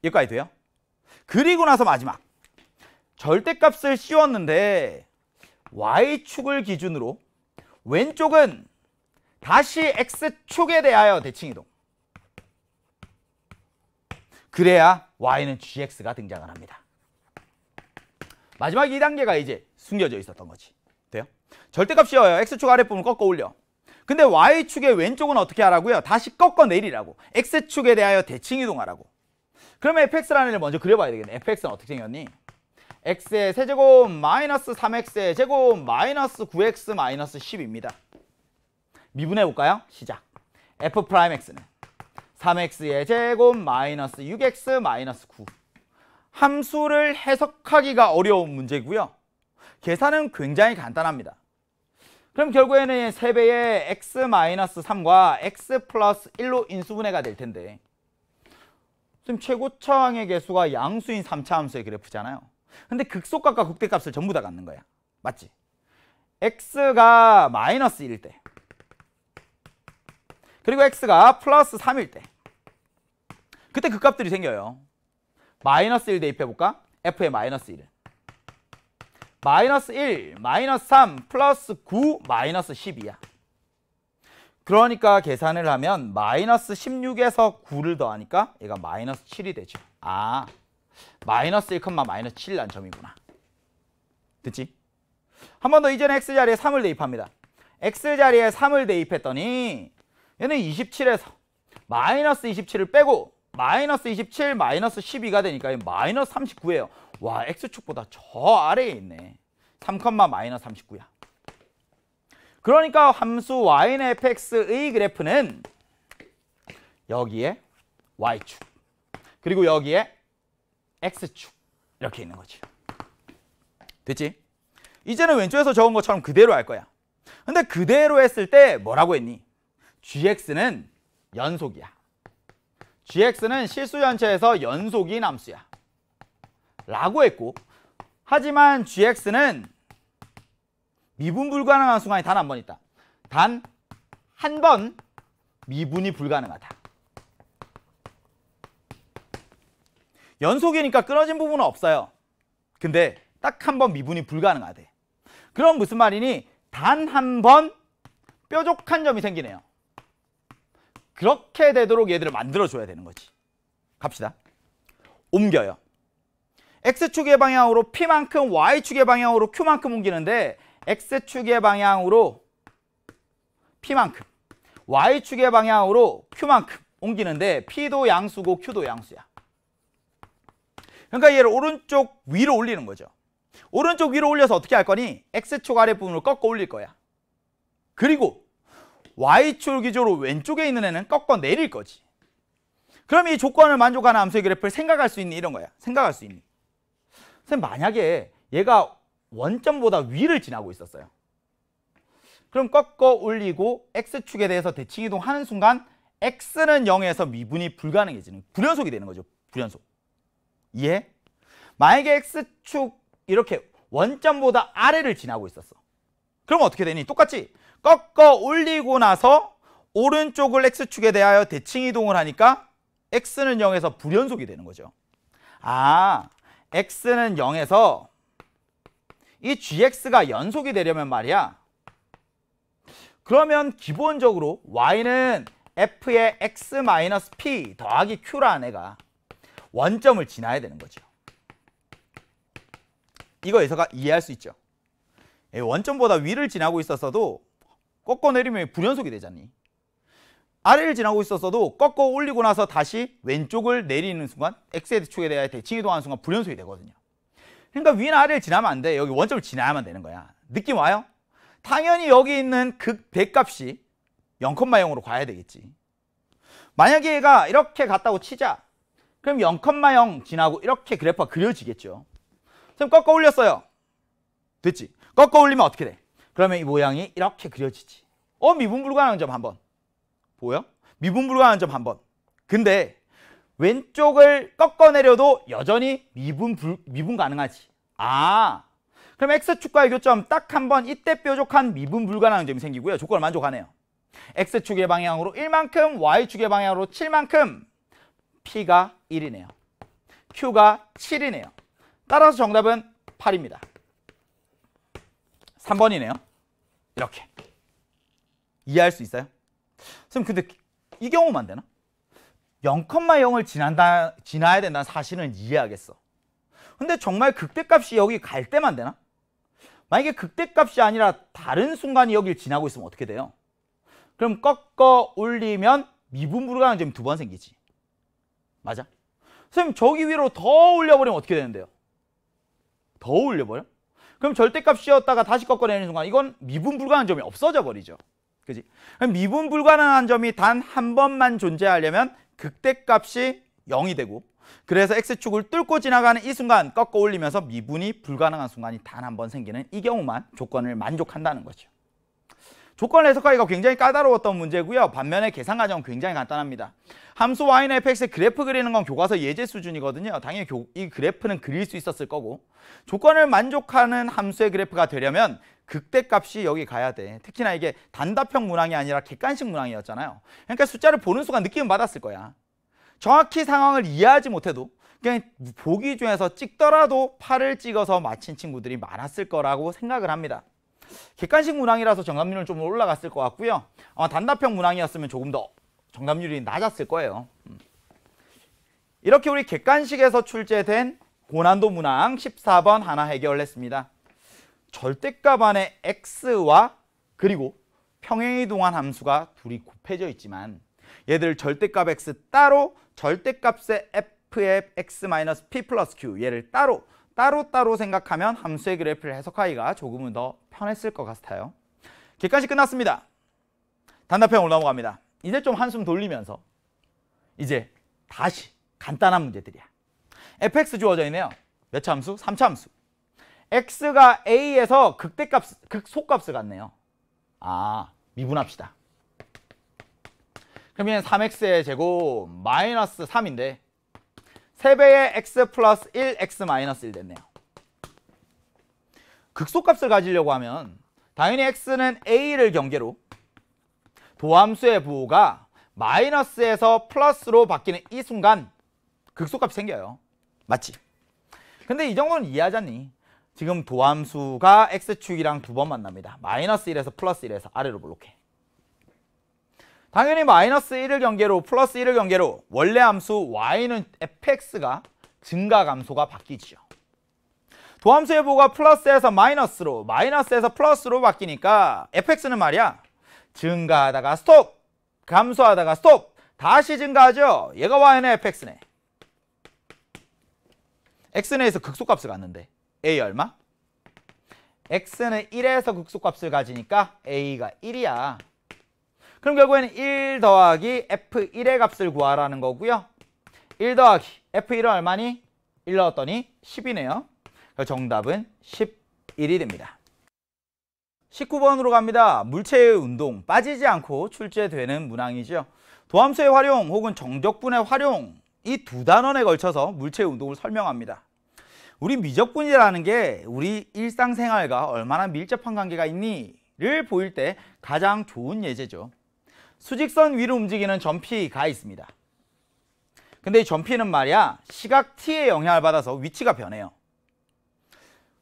여기까지 돼요. 그리고 나서 마지막. 절대값을 씌웠는데 y축을 기준으로 왼쪽은 다시 x축에 대하여 대칭이동 그래야 y는 gx가 등장을 합니다. 마지막 2단계가 이제 숨겨져 있었던 거지. 돼요? 절대값씌워요 x축 아랫부분 꺾어 올려. 근데 y축의 왼쪽은 어떻게 하라고요? 다시 꺾어 내리라고. x축에 대하여 대칭 이동하라고. 그러면 fx라는 애를 먼저 그려봐야 되겠네. fx는 어떻게 생겼니? x의 세제곱 마이너스 3x의 제곱 마이너스 9x 마이너스 10입니다. 미분해 볼까요? 시작. f 프라임 x는 3x의 제곱 마이너스 6x 마이너스 9 함수를 해석하기가 어려운 문제고요. 계산은 굉장히 간단합니다. 그럼 결국에는 3배의 x 마이너스 3과 x 플러스 1로 인수분해가 될 텐데 지금 최고차항의 개수가 양수인 3차 함수의 그래프잖아요. 근데 극소값과 극대값을 전부 다 갖는 거야. 맞지? x가 마이너스 1일 때 그리고 x가 플러스 3일 때 그때 극 값들이 생겨요. 마이너스 1 대입해볼까? f의 마이너스 1 마이너스 1, 마이너스 3, 플러스 9, 마이너스 12야. 그러니까 계산을 하면 마이너스 16에서 9를 더하니까 얘가 마이너스 7이 되죠. 아, 마이너스 1, 마이너스 마 7이라는 점이구나. 됐지? 한 번 더 이전에 x자리에 3을 대입합니다. x자리에 3을 대입했더니 얘는 27에서 마이너스 27을 빼고 마이너스 27, 마이너스 12가 되니까 마이너스 39예요. 와, x축보다 저 아래에 있네. 3, 마이너스 39야. 그러니까 함수 y인 fx의 그래프는 여기에 y축 그리고 여기에 X축 이렇게 있는 거지. 됐지? 이제는 왼쪽에서 적은 것처럼 그대로 할 거야. 근데 그대로 했을 때 뭐라고 했니? GX는 연속이야. GX는 실수 전체에서 연속이 남수야. 라고 했고 하지만 GX는 미분 불가능한 순간이 단 한 번 있다. 단 한 번 미분이 불가능하다. 연속이니까 끊어진 부분은 없어요. 근데 딱 한 번 미분이 불가능하대. 그럼 무슨 말이니? 단 한 번 뾰족한 점이 생기네요. 그렇게 되도록 얘들을 만들어줘야 되는 거지. 갑시다. 옮겨요. X축의 방향으로 P만큼 Y축의 방향으로 Q만큼 옮기는데 X축의 방향으로 P만큼 Y축의 방향으로 Q만큼 옮기는데 P도 양수고 Q도 양수야. 그러니까 얘를 오른쪽 위로 올리는 거죠. 오른쪽 위로 올려서 어떻게 할 거니? X축 아랫부분을 꺾어 올릴 거야. 그리고 Y축 기조로 왼쪽에 있는 애는 꺾어 내릴 거지. 그럼 이 조건을 만족하는 함수의 그래프를 생각할 수 있는 이런 거야. 생각할 수 있는. 선생님 만약에 얘가 원점보다 위를 지나고 있었어요. 그럼 꺾어 올리고 X축에 대해서 대칭이동하는 순간 X는 0에서 미분이 불가능해지는 불연속이 되는 거죠. 불연속. 예? 만약에 X축 이렇게 원점보다 아래를 지나고 있었어. 그럼 어떻게 되니? 똑같이 꺾어 올리고 나서 오른쪽을 X축에 대하여 대칭 이동을 하니까 X는 0에서 불연속이 되는 거죠. 아, X는 0에서 이 GX가 연속이 되려면 말이야. 그러면 기본적으로 Y는 F의 X-P 더하기 Q라는 애가 원점을 지나야 되는 거죠. 이거 에서가 이해할 수 있죠. 예, 원점보다 위를 지나고 있었어도 꺾어 내리면 불연속이 되잖니. 아래를 지나고 있었어도 꺾어 올리고 나서 다시 왼쪽을 내리는 순간 x의 축에 대해 대칭 이동하는 순간 불연속이 되거든요. 그러니까 위나 아래를 지나면 안 돼. 여기 원점을 지나야만 되는 거야. 느낌 와요? 당연히 여기 있는 극 배값이 0,0으로 가야 되겠지. 만약에 얘가 이렇게 갔다고 치자. 그럼 0,0 지나고 이렇게 그래프가 그려지겠죠. 그럼 꺾어 올렸어요. 됐지? 꺾어 올리면 어떻게 돼? 그러면 이 모양이 이렇게 그려지지. 어, 미분 불가능한 점 한번. 보여? 미분 불가능한 점 한번. 근데 왼쪽을 꺾어내려도 여전히 미분, 불, 미분 가능하지. 아, 그럼 X축과의 교점 딱 한 번 이때 뾰족한 미분 불가능한 점이 생기고요. 조건을 만족하네요. X축의 방향으로 1만큼, Y축의 방향으로 7만큼 P가 1이네요. Q가 7이네요. 따라서 정답은 8입니다. 3번이네요. 이렇게. 이해할 수 있어요? 선생님 근데 이 경우만 되나? 0,0을 지난다, 지나야 된다는 사실은 이해하겠어. 근데 정말 극대값이 여기 갈 때만 되나? 만약에 극대값이 아니라 다른 순간이 여기를 지나고 있으면 어떻게 돼요? 그럼 꺾어 올리면 미분불가능점이 두 번 생기지. 맞아? 선생님 저기 위로 더 올려버리면 어떻게 되는데요? 더 올려버려? 그럼 절대값이었다가 다시 꺾어내는 순간 이건 미분 불가한 점이 없어져 버리죠. 그지? 미분 불가한 점이 단 한 번만 존재하려면 극대값이 0이 되고 그래서 x축을 뚫고 지나가는 이 순간 꺾어 올리면서 미분이 불가능한 순간이 단 한 번 생기는 이 경우만 조건을 만족한다는 거죠. 조건 해석하기가 굉장히 까다로웠던 문제고요. 반면에 계산 과정은 굉장히 간단합니다. 함수 y나 fx의 그래프 그리는 건 교과서 예제 수준이거든요. 당연히 이 그래프는 그릴 수 있었을 거고 조건을 만족하는 함수의 그래프가 되려면 극대값이 여기 가야 돼. 특히나 이게 단답형 문항이 아니라 객관식 문항이었잖아요. 그러니까 숫자를 보는 순간 느낌 받았을 거야. 정확히 상황을 이해하지 못해도 그냥 보기 중에서 찍더라도 팔을 찍어서 마친 친구들이 많았을 거라고 생각을 합니다. 객관식 문항이라서 정답률은 좀 올라갔을 것 같고요. 아마 단답형 문항이었으면 조금 더 정답률이 낮았을 거예요. 음. 이렇게 우리 객관식에서 출제된 고난도 문항 14번 하나 해결했습니다. 절대값 안에 x와 그리고 평행이동한 함수가 둘이 곱해져 있지만 얘들 절대값 x 따로 절대값의 f의 x-p 플러스 q 얘를 따로 따로따로 생각하면 함수의 그래프를 해석하기가 조금은 더 편했을 것 같아요. 여기까지 끝났습니다. 단답형 올라오 갑니다. 이제 좀 한숨 돌리면서 이제 다시 간단한 문제들이야. fx 주어져 있네요. 몇 차 함수? 3차 함수. x가 a에서 극대값, 극소값을 갖네요. 아, 미분합시다. 그러면 3x의 제곱 마이너스 3인데 3배의 x 플러스 1, x 마이너스 1 됐네요. 극소값을 가지려고 하면 당연히 x는 a를 경계로 도함수의 부호가 마이너스에서 플러스로 바뀌는 이 순간 극소값이 생겨요. 맞지? 근데 이 정도는 이해하잖니. 지금 도함수가 x축이랑 두 번 만납니다. 마이너스 1에서 플러스 1에서 아래로 블록해. 당연히 마이너스 1을 경계로 플러스 1을 경계로 원래 함수 y는 fx가 증가 감소가 바뀌지요. 도함수의 부가 플러스에서 마이너스로 마이너스에서 플러스로 바뀌니까 fx는 말이야 증가하다가 스톱 감소하다가 스톱 다시 증가하죠. 얘가 y네 fx네. x는에서 극소값을 갖는데 a 얼마? x는 1에서 극소값을 가지니까 a가 1이야. 그럼 결국에는 1 더하기 F1의 값을 구하라는 거고요. 1 더하기 F1은 얼마니? 1 넣었더니 10이네요. 정답은 11이 됩니다. 19번으로 갑니다. 물체의 운동, 빠지지 않고 출제되는 문항이죠. 도함수의 활용 혹은 정적분의 활용 이 두 단원에 걸쳐서 물체의 운동을 설명합니다. 우리 미적분이라는 게 우리 일상생활과 얼마나 밀접한 관계가 있니를 보일 때 가장 좋은 예제죠. 수직선 위로 움직이는 점피가 있습니다. 근데 이 점피는 말이야 시각 t의 영향을 받아서 위치가 변해요.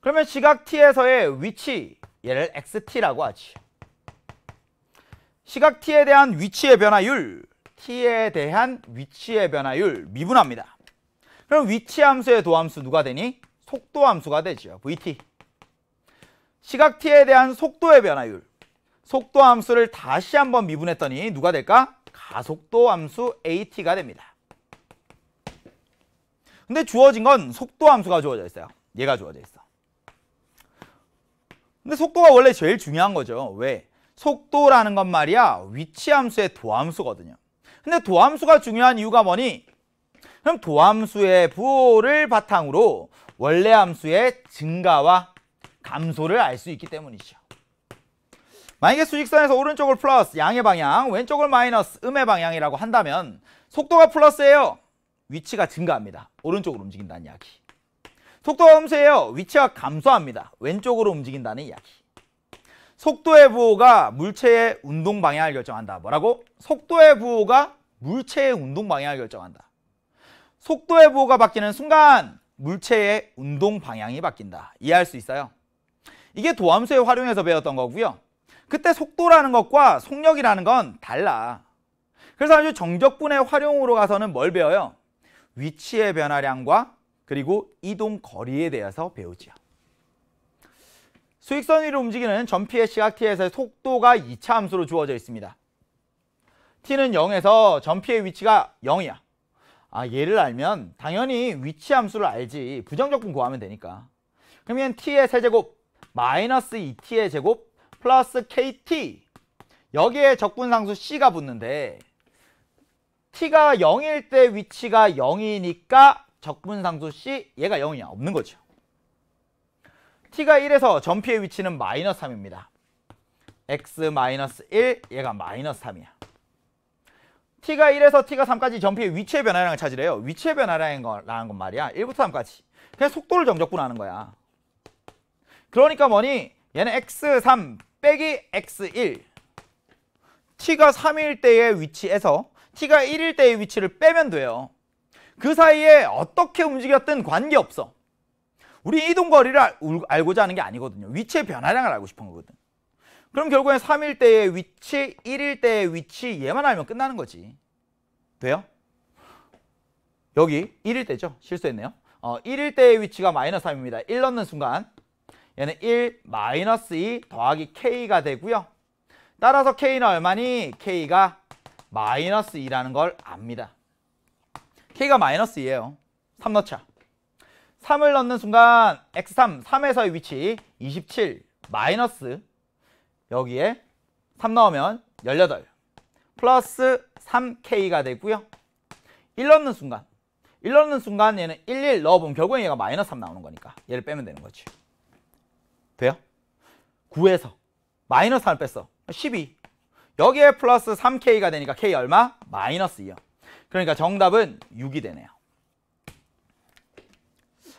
그러면 시각 t에서의 위치 얘를 xt라고 하지. 시각 t에 대한 위치의 변화율 t에 대한 위치의 변화율 미분합니다. 그럼 위치 함수의 도함수 누가 되니? 속도 함수가 되죠. vt. 시각 t에 대한 속도의 변화율 속도 함수를 다시 한번 미분했더니 누가 될까? 가속도 함수 at가 됩니다. 근데 주어진 건 속도 함수가 주어져 있어요. 얘가 주어져 있어. 근데 속도가 원래 제일 중요한 거죠. 왜? 속도라는 건 말이야 위치 함수의 도함수거든요. 근데 도함수가 중요한 이유가 뭐니? 그럼 도함수의 부호를 바탕으로 원래 함수의 증가와 감소를 알 수 있기 때문이죠. 만약에 수직선에서 오른쪽을 플러스 양의 방향, 왼쪽을 마이너스 음의 방향이라고 한다면 속도가 플러스예요. 위치가 증가합니다. 오른쪽으로 움직인다는 이야기. 속도가 음수예요. 위치가 감소합니다. 왼쪽으로 움직인다는 이야기. 속도의 부호가 물체의 운동 방향을 결정한다. 뭐라고? 속도의 부호가 물체의 운동 방향을 결정한다. 속도의 부호가 바뀌는 순간 물체의 운동 방향이 바뀐다. 이해할 수 있어요? 이게 도함수에 활용해서 배웠던 거고요. 그때 속도라는 것과 속력이라는 건 달라. 그래서 아주 정적분의 활용으로 가서는 뭘 배워요? 위치의 변화량과 그리고 이동 거리에 대해서 배우지요. 수익선 위로 움직이는 점피의 시각t에서의 속도가 2차 함수로 주어져 있습니다. t는 0에서 점피의 위치가 0이야. 아, 얘를 알면 당연히 위치 함수를 알지. 부정적분 구하면 되니까. 그러면 t의 세제곱 마이너스 2t의 제곱 플러스 KT 여기에 적분상수 C가 붙는데 T가 0일 때 위치가 0이니까 적분상수 C 얘가 0이 없는 거죠. T가 1에서 점피의 위치는 마이너스 3입니다. X 마이너스 1 얘가 마이너스 3이야. T가 1에서 T가 3까지 점피의 위치의 변화량을 찾으래요. 위치의 변화량인 거라는 건 말이야. 1부터 3까지. 그냥 속도를 정적분하는 거야. 그러니까 뭐니? 얘는 x3 빼기 x1 t가 3일 때의 위치에서 t가 1일 때의 위치를 빼면 돼요. 그 사이에 어떻게 움직였든 관계없어. 우리 이동 거리를 알고자 하는 게 아니거든요. 위치의 변화량을 알고 싶은 거거든. 그럼 결국엔 3일 때의 위치, 1일 때의 위치 얘만 알면 끝나는 거지. 돼요? 여기 1일 때죠. 실수했네요. 어, 1일 때의 위치가 마이너스 3입니다. 1 넣는 순간 얘는 1 마이너스 2 더하기 k가 되고요. 따라서 k는 얼마니? k가 마이너스 2라는 걸 압니다. k가 마이너스 2예요. 3 넣자. 3을 넣는 순간 x3, 3에서의 위치 27 마이너스 여기에 3 넣으면 18 플러스 3k가 되고요. 1 넣는 순간 1 넣는 순간 얘는 11 넣어보면 결국엔 얘가 마이너스 3 나오는 거니까 얘를 빼면 되는 거죠 돼요? 9에서 마이너스 3을 뺐어. 12. 여기에 플러스 3K가 되니까 K 얼마? 마이너스 2요. 그러니까 정답은 6이 되네요.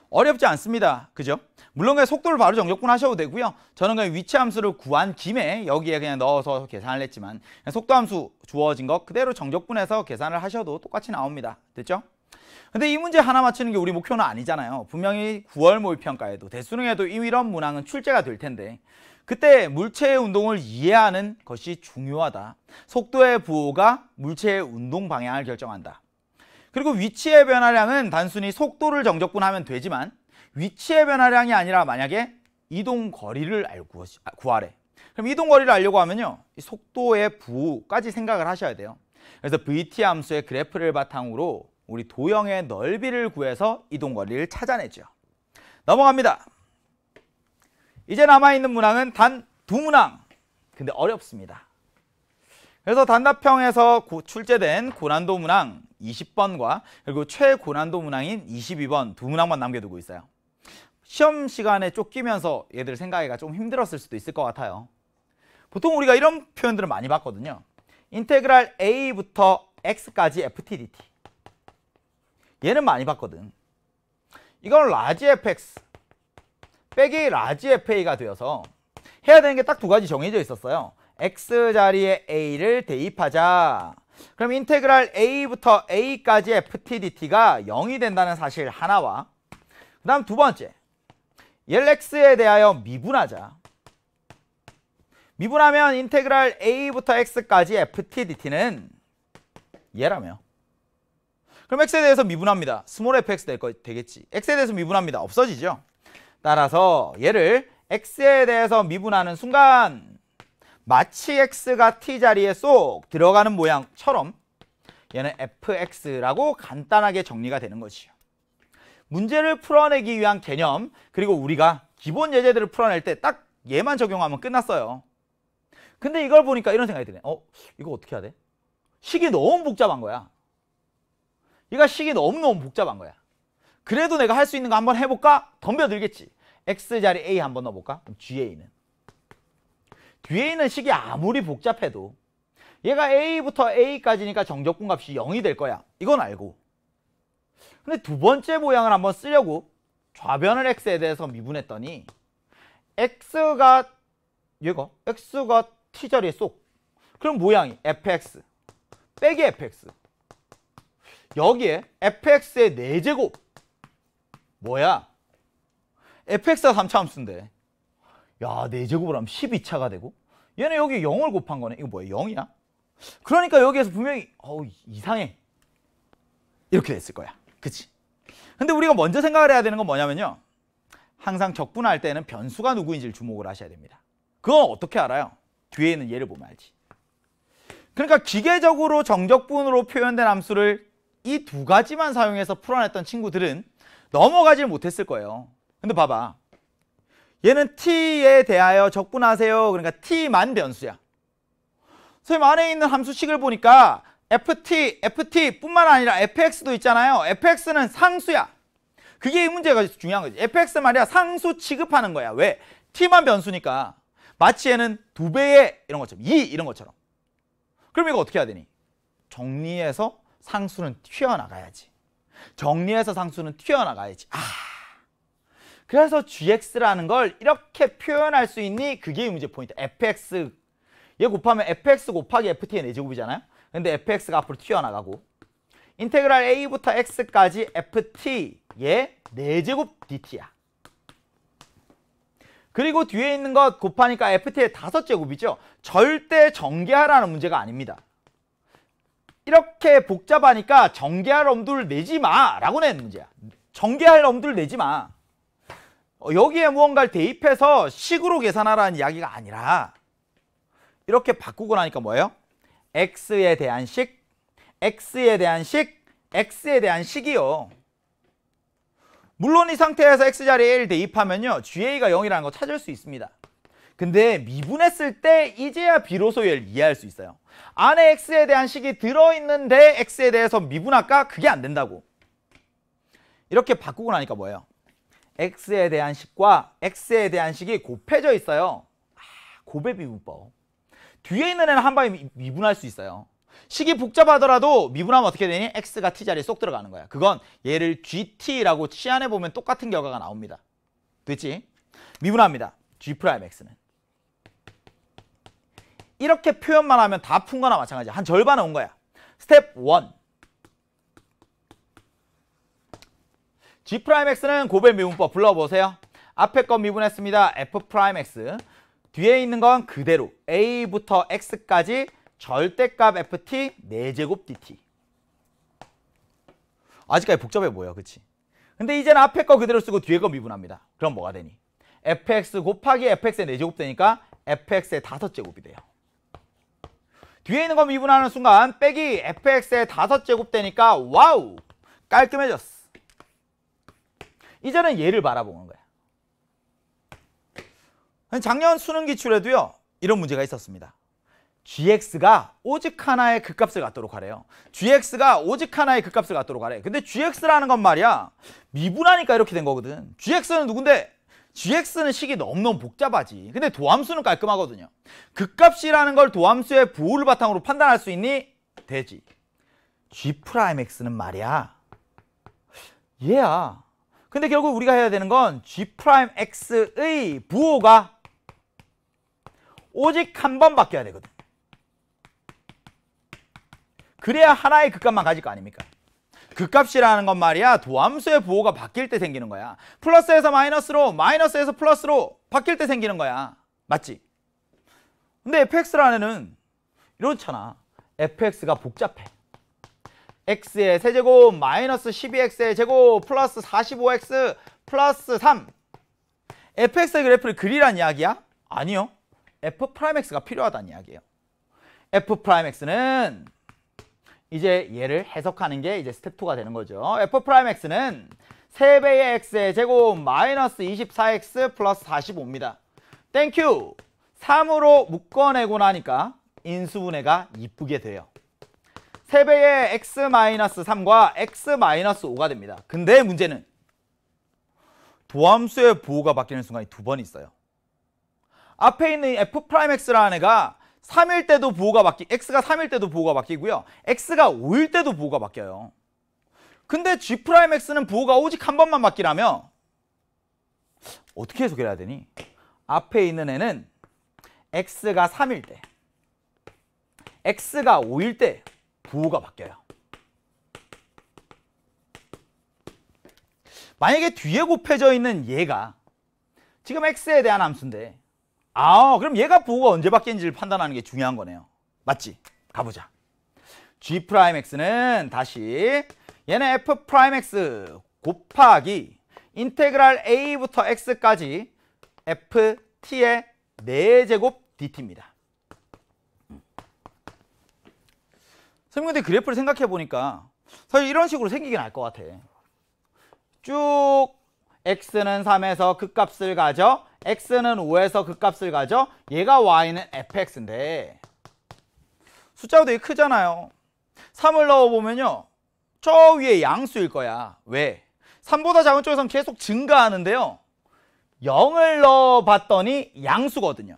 어렵지 않습니다. 그죠? 물론 그냥 속도를 바로 정적분 하셔도 되고요. 저는 그냥 위치 함수를 구한 김에 여기에 그냥 넣어서 계산을 했지만 속도 함수 주어진 것 그대로 정적분해서 계산을 하셔도 똑같이 나옵니다. 됐죠? 근데 이 문제 하나 맞히는 게 우리 목표는 아니잖아요. 분명히 9월 모의평가에도 대수능에도 이런 문항은 출제가 될 텐데 그때 물체의 운동을 이해하는 것이 중요하다. 속도의 부호가 물체의 운동 방향을 결정한다. 그리고 위치의 변화량은 단순히 속도를 정적분하면 되지만 위치의 변화량이 아니라 만약에 이동 거리를 알고 아, 구하래. 그럼 이동 거리를 알려고 하면요. 속도의 부호까지 생각을 하셔야 돼요. 그래서 VT 함수의 그래프를 바탕으로 우리 도형의 넓이를 구해서 이동거리를 찾아내죠. 넘어갑니다. 이제 남아있는 문항은 단 두 문항. 근데 어렵습니다. 그래서 단답형에서 고, 출제된 고난도 문항 20번과 그리고 최고난도 문항인 22번 두 문항만 남겨두고 있어요. 시험 시간에 쫓기면서 얘들 생각하기가 좀 힘들었을 수도 있을 것 같아요. 보통 우리가 이런 표현들을 많이 봤거든요. 인테그랄 a부터 x까지 f t dt. 얘는 많이 봤거든. 이건 라지 fx 빼기 라지 fa가 되어서 해야 되는 게 딱 두 가지 정해져 있었어요. x 자리에 a를 대입하자. 그럼 인테그랄 a부터 a까지의 ft dt가 0이 된다는 사실 하나와 그 다음 두 번째 얘를 x에 대하여 미분하자. 미분하면 인테그랄 a부터 x까지 의 ft dt는 얘라며 그럼 x에 대해서 미분합니다. 스몰 fx 될 거 되겠지. x에 대해서 미분합니다. 없어지죠. 따라서 얘를 x에 대해서 미분하는 순간 마치 x가 t 자리에 쏙 들어가는 모양처럼 얘는 fx라고 간단하게 정리가 되는 거지요. 문제를 풀어내기 위한 개념 그리고 우리가 기본 예제들을 풀어낼 때 딱 얘만 적용하면 끝났어요. 근데 이걸 보니까 이런 생각이 드네. 어? 이거 어떻게 해야 돼? 식이 너무 복잡한 거야. 얘가 식이 너무너무 복잡한 거야. 그래도 내가 할 수 있는 거 한번 해볼까? 덤벼들겠지. x 자리 a 한번 넣어볼까? 그럼 뒤에 는 g a 는 식이 아무리 복잡해도 얘가 a부터 a까지니까 정적분 값이 0이 될 거야. 이건 알고. 근데 두 번째 모양을 한번 쓰려고 좌변을 x에 대해서 미분했더니 x가 얘가 x가 t자리에 쏙. 그럼 모양이 fx 빼기 fx 여기에 fx의 4제곱 뭐야? fx가 3차 함수인데 야 4제곱을 하면 12차가 되고 얘는 여기 0을 곱한 거네 이거 뭐야 0이야? 그러니까 여기에서 분명히 어우 이상해 이렇게 됐을 거야 그치? 근데 우리가 먼저 생각을 해야 되는 건 뭐냐면요 항상 적분할 때는 변수가 누구인지를 주목을 하셔야 됩니다 그건 어떻게 알아요? 뒤에 있는 예를 보면 알지 그러니까 기계적으로 정적분으로 표현된 함수를 이두 가지만 사용해서 풀어냈던 친구들은 넘어가질 못했을 거예요. 근데 봐봐. 얘는 t에 대하여 적분하세요. 그러니까 t만 변수야. 선생님 안에 있는 함수식을 보니까 ft, ft뿐만 아니라 fx도 있잖아요. fx는 상수야. 그게 이 문제가 중요한 거지. fx 말이야 상수 취급하는 거야. 왜? t만 변수니까. 마치 얘는 두 배의 이런 것처럼, 2 이런 것처럼. 그럼 이거 어떻게 해야 되니? 정리해서 상수는 튀어나가야지. 정리해서 상수는 튀어나가야지. 아. 그래서 gx라는 걸 이렇게 표현할 수 있니? 그게 문제 포인트. fx. 얘 곱하면 fx 곱하기 ft의 4제곱이잖아요. 근데 fx가 앞으로 튀어나가고 인테그랄 a부터 x까지 ft의 4제곱 dt야. 그리고 뒤에 있는 것 곱하니까 ft의 다섯 제곱이죠 절대 전개하라는 문제가 아닙니다. 이렇게 복잡하니까 전개할 엄두를 내지 마라고 낸 문제야. 전개할 엄두를 내지 마. 어, 여기에 무언가를 대입해서 식으로 계산하라는 이야기가 아니라 이렇게 바꾸고 나니까 뭐예요? x에 대한 식, x에 대한 식, x에 대한 식이요. 물론 이 상태에서 x자리에 1 대입하면요. ga가 0이라는 거 찾을 수 있습니다. 근데 미분했을 때 이제야 비로소 얘를 이해할 수 있어요. 안에 x에 대한 식이 들어있는데 x에 대해서 미분할까? 그게 안 된다고. 이렇게 바꾸고 나니까 뭐예요? x에 대한 식과 x에 대한 식이 곱해져 있어요. 아, 곱의 미분법. 뒤에 있는 애는 한 방에 미분할 수 있어요. 식이 복잡하더라도 미분하면 어떻게 되니? x가 t 자리에 쏙 들어가는 거야. 그건 얘를 gt라고 치안해 보면 똑같은 결과가 나옵니다. 됐지? 미분합니다. g'x는. 이렇게 표현만 하면 다 푼 거나 마찬가지야. 한 절반은 온 거야. 스텝 1. G'X는 고벨 미분법 불러보세요. 앞에 건 미분했습니다. F'X. 뒤에 있는 건 그대로 A부터 X까지 절대값 ft 4제곱 dt 아직까지 복잡해 보여 그치 근데 이제는 앞에 거 그대로 쓰고 뒤에 거 미분합니다 그럼 뭐가 되니 fx 곱하기 fx의 4제곱 되니까 fx의 5제곱이 돼요 뒤에 있는 거 미분하는 순간 빼기 fx에 5제곱 되니까 와우 깔끔해졌어. 이제는 얘를 바라보는 거야. 작년 수능 기출에도요. 이런 문제가 있었습니다. gx가 오직 하나의 극값을 갖도록 하래요. gx가 오직 하나의 극값을 갖도록 하래. 근데 gx라는 건 말이야. 미분하니까 이렇게 된 거거든. gx는 누군데? GX는 식이 너무너무 복잡하지. 근데 도함수는 깔끔하거든요. 극값이라는 걸 도함수의 부호를 바탕으로 판단할 수 있니? 되지. G'X는 말이야. 얘야. 근데 결국 우리가 해야 되는 건 G'X의 부호가 오직 한 번 바뀌어야 되거든. 그래야 하나의 극값만 가질 거 아닙니까? 극값이라는 그 건 말이야 도함수의 부호가 바뀔 때 생기는 거야. 플러스에서 마이너스로 마이너스에서 플러스로 바뀔 때 생기는 거야. 맞지? 근데 fx라는 이렇잖아. fx가 복잡해. x의 세제곱 마이너스 12x의 제곱 플러스 45x 플러스 3 fx의 그래프를 그리란 이야기야? 아니요. f'x가 필요하다는 이야기예요. f'x는 이제 얘를 해석하는 게 이제 스텝 2가 되는 거죠. f 프라임 x는 3배의 x의 제곱 마이너스 24x 플러스 45입니다. 땡큐! 3으로 묶어내고 나니까 인수분해가 이쁘게 돼요. 3배의 x-3과 x-5가 됩니다. 근데 문제는 도함수의 부호가 바뀌는 순간이 두 번 있어요. 앞에 있는 f'x라는 애가 3일 때도 부호가 바뀌 x가 3일 때도 부호가 바뀌고요. x가 5일 때도 부호가 바뀌어요. 근데 g'x는 부호가 오직 한 번만 바뀌라며 어떻게 해석해야 되니? 앞에 있는 애는 x가 3일 때 x가 5일 때 부호가 바뀌어요. 만약에 뒤에 곱해져 있는 얘가 지금 x에 대한 함수인데 아, 그럼 얘가 부호가 언제 바뀐지를 판단하는 게 중요한 거네요. 맞지? 가보자. g 프라임 x는 다시 얘는 f 프라임 x 곱하기 인테그랄 a부터 x까지 ft의 4제곱 dt입니다. 선생님 근데 그래프를 생각해 보니까 사실 이런 식으로 생기긴 할 것 같아. 쭉 x는 3에서 극값을 가져 x는 5에서 극값을 가져 얘가 y는 fx인데 숫자가 되게 크잖아요 3을 넣어보면요 저 위에 양수일 거야 왜? 3보다 작은 쪽에서는 계속 증가하는데요 0을 넣어봤더니 양수거든요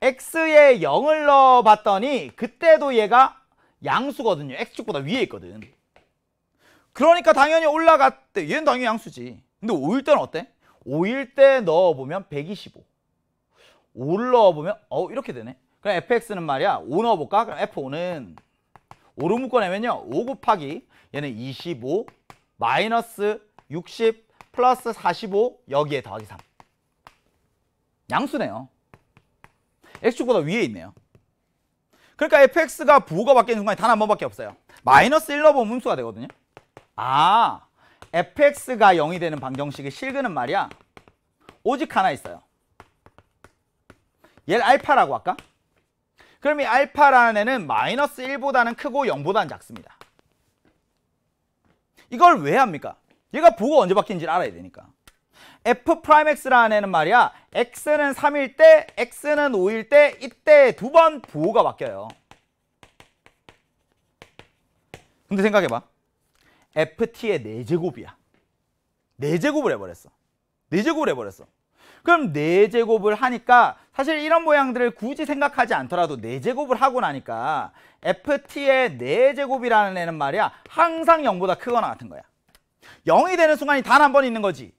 x에 0을 넣어봤더니 그때도 얘가 양수거든요 x축보다 위에 있거든 그러니까 당연히 올라갔대 얘는 당연히 양수지 근데 5일 때는 어때? 5일 때 넣어보면 125. 5를 넣어보면 어 이렇게 되네. 그럼 fx는 말이야 5 넣어볼까? 그럼 f5는 5로 묶어내면요. 5 곱하기 얘는 25 마이너스 60 플러스 45 여기에 더하기 3. 양수네요. x축보다 위에 있네요. 그러니까 fx가 부호가 바뀌는 순간에 단 한 번밖에 없어요. 마이너스 1 넣어보면 음수가 되거든요. 아 fx가 0이 되는 방정식의 실근은 말이야 오직 하나 있어요. 얘를 알파라고 할까? 그럼 이 알파라는 애는 마이너스 1보다는 크고 0보다는 작습니다. 이걸 왜 합니까? 얘가 부호가 언제 바뀐지를 알아야 되니까. f'x라는 애는 말이야 x는 3일 때 x는 5일 때 이때 두 번 부호가 바뀌어요. 근데 생각해봐. FT의 4제곱이야. 4제곱을 해버렸어. 4제곱을 해버렸어. 그럼 4제곱을 하니까 사실 이런 모양들을 굳이 생각하지 않더라도 4제곱을 하고 나니까 FT의 4제곱이라는 애는 말이야. 항상 0보다 크거나 같은 거야. 0이 되는 순간이 단 한 번 있는 거지.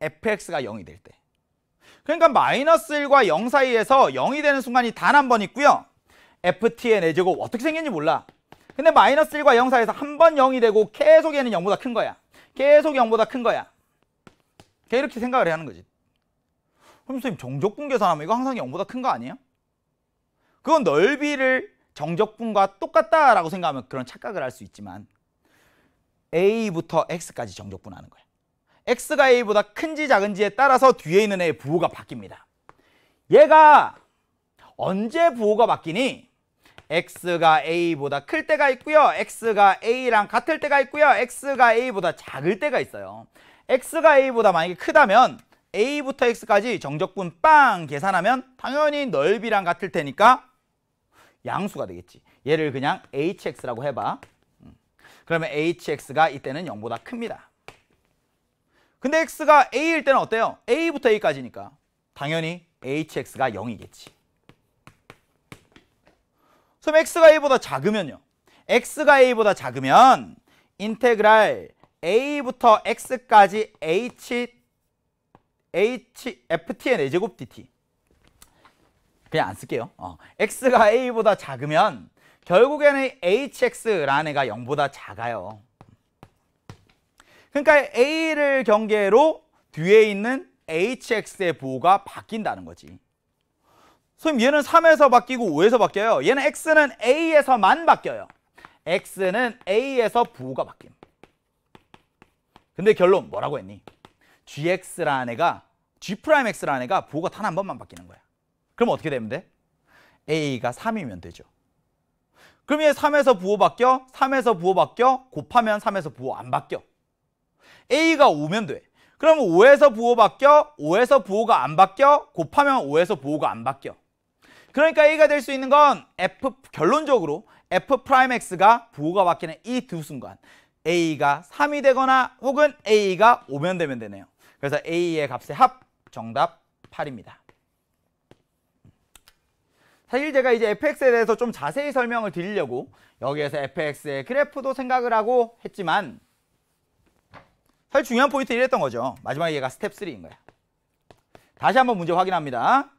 fx가 0이 될 때. 그러니까 마이너스 1과 0 사이에서 0이 되는 순간이 단 한 번 있고요. ft의 4제곱 어떻게 생긴지 몰라. 근데 마이너스 1과 0 사이에서 한 번 0이 되고 계속 얘는 0보다 큰 거야. 계속 0보다 큰 거야. 이렇게 생각을 해야 하는 거지. 그럼 선생님 정적분 계산하면 이거 항상 0보다 큰 거 아니에요? 그건 넓이를 정적분과 똑같다라고 생각하면 그런 착각을 할 수 있지만 A부터 X까지 정적분하는 거야. X가 A보다 큰지 작은지에 따라서 뒤에 있는 애의 부호가 바뀝니다. 얘가 언제 부호가 바뀌니? x가 a보다 클 때가 있고요. x가 a랑 같을 때가 있고요. x가 a보다 작을 때가 있어요. x가 a보다 만약에 크다면 a부터 x까지 정적분 빵 계산하면 당연히 넓이랑 같을 테니까 양수가 되겠지. 얘를 그냥 hx라고 해봐. 음. 그러면 hx가 이때는 0보다 큽니다. 근데 x가 a일 때는 어때요? a부터 a까지니까 당연히 hx가 0이겠지. 그럼 x가 a보다 작으면요. x가 a보다 작으면 인테그랄 a부터 x까지 h h ft의 4제곱 dt 그냥 안 쓸게요. 어. x가 a보다 작으면 결국에는 hx라는 애가 0보다 작아요. 그러니까 a를 경계로 뒤에 있는 hx의 부호가 바뀐다는 거지. 선생님 얘는 3에서 바뀌고 5에서 바뀌어요. 얘는 x는 a에서만 바뀌어요. x는 a에서 부호가 바뀜. 근데 결론 뭐라고 했니? gx라는 애가 g'x라는 애가 부호가 단 한 번만 바뀌는 거야. 그럼 어떻게 되면 돼? a가 3이면 되죠. 그럼 얘 3에서 부호 바뀌어, 3에서 부호 바뀌어, 곱하면 3에서 부호 안 바뀌어. a가 5면 돼. 그러 5에서 부호 바뀌어, 5에서 부호가 안 바뀌어, 곱하면 5에서 부호가 안 바뀌어. 그러니까 A가 될 수 있는 건 F 결론적으로 F 프라임 X가 부호가 바뀌는 이 두 순간 A가 3이 되거나 혹은 A가 5면 되면 되네요. 그래서 A의 값의 합 정답 8입니다. 사실 제가 이제 fx에 대해서 좀 자세히 설명을 드리려고 여기에서 fx의 그래프도 생각을 하고 했지만 사실 중요한 포인트 이랬던 거죠. 마지막에 얘가 스텝 3인 거야. 다시 한번 문제 확인합니다.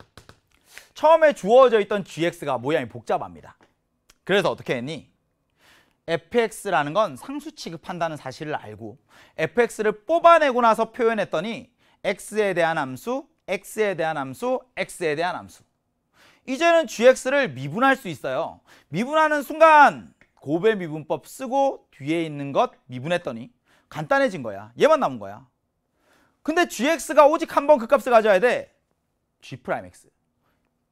처음에 주어져 있던 gx가 모양이 복잡합니다. 그래서 어떻게 했니? fx라는 건 상수 취급한다는 사실을 알고 fx를 뽑아내고 나서 표현했더니 x에 대한 함수, x에 대한 함수, x에 대한 함수 이제는 gx를 미분할 수 있어요. 미분하는 순간 고배 미분법 쓰고 뒤에 있는 것 미분했더니 간단해진 거야. 얘만 남은 거야. 근데 gx가 오직 한 번 그 값을 가져야 돼. g'x.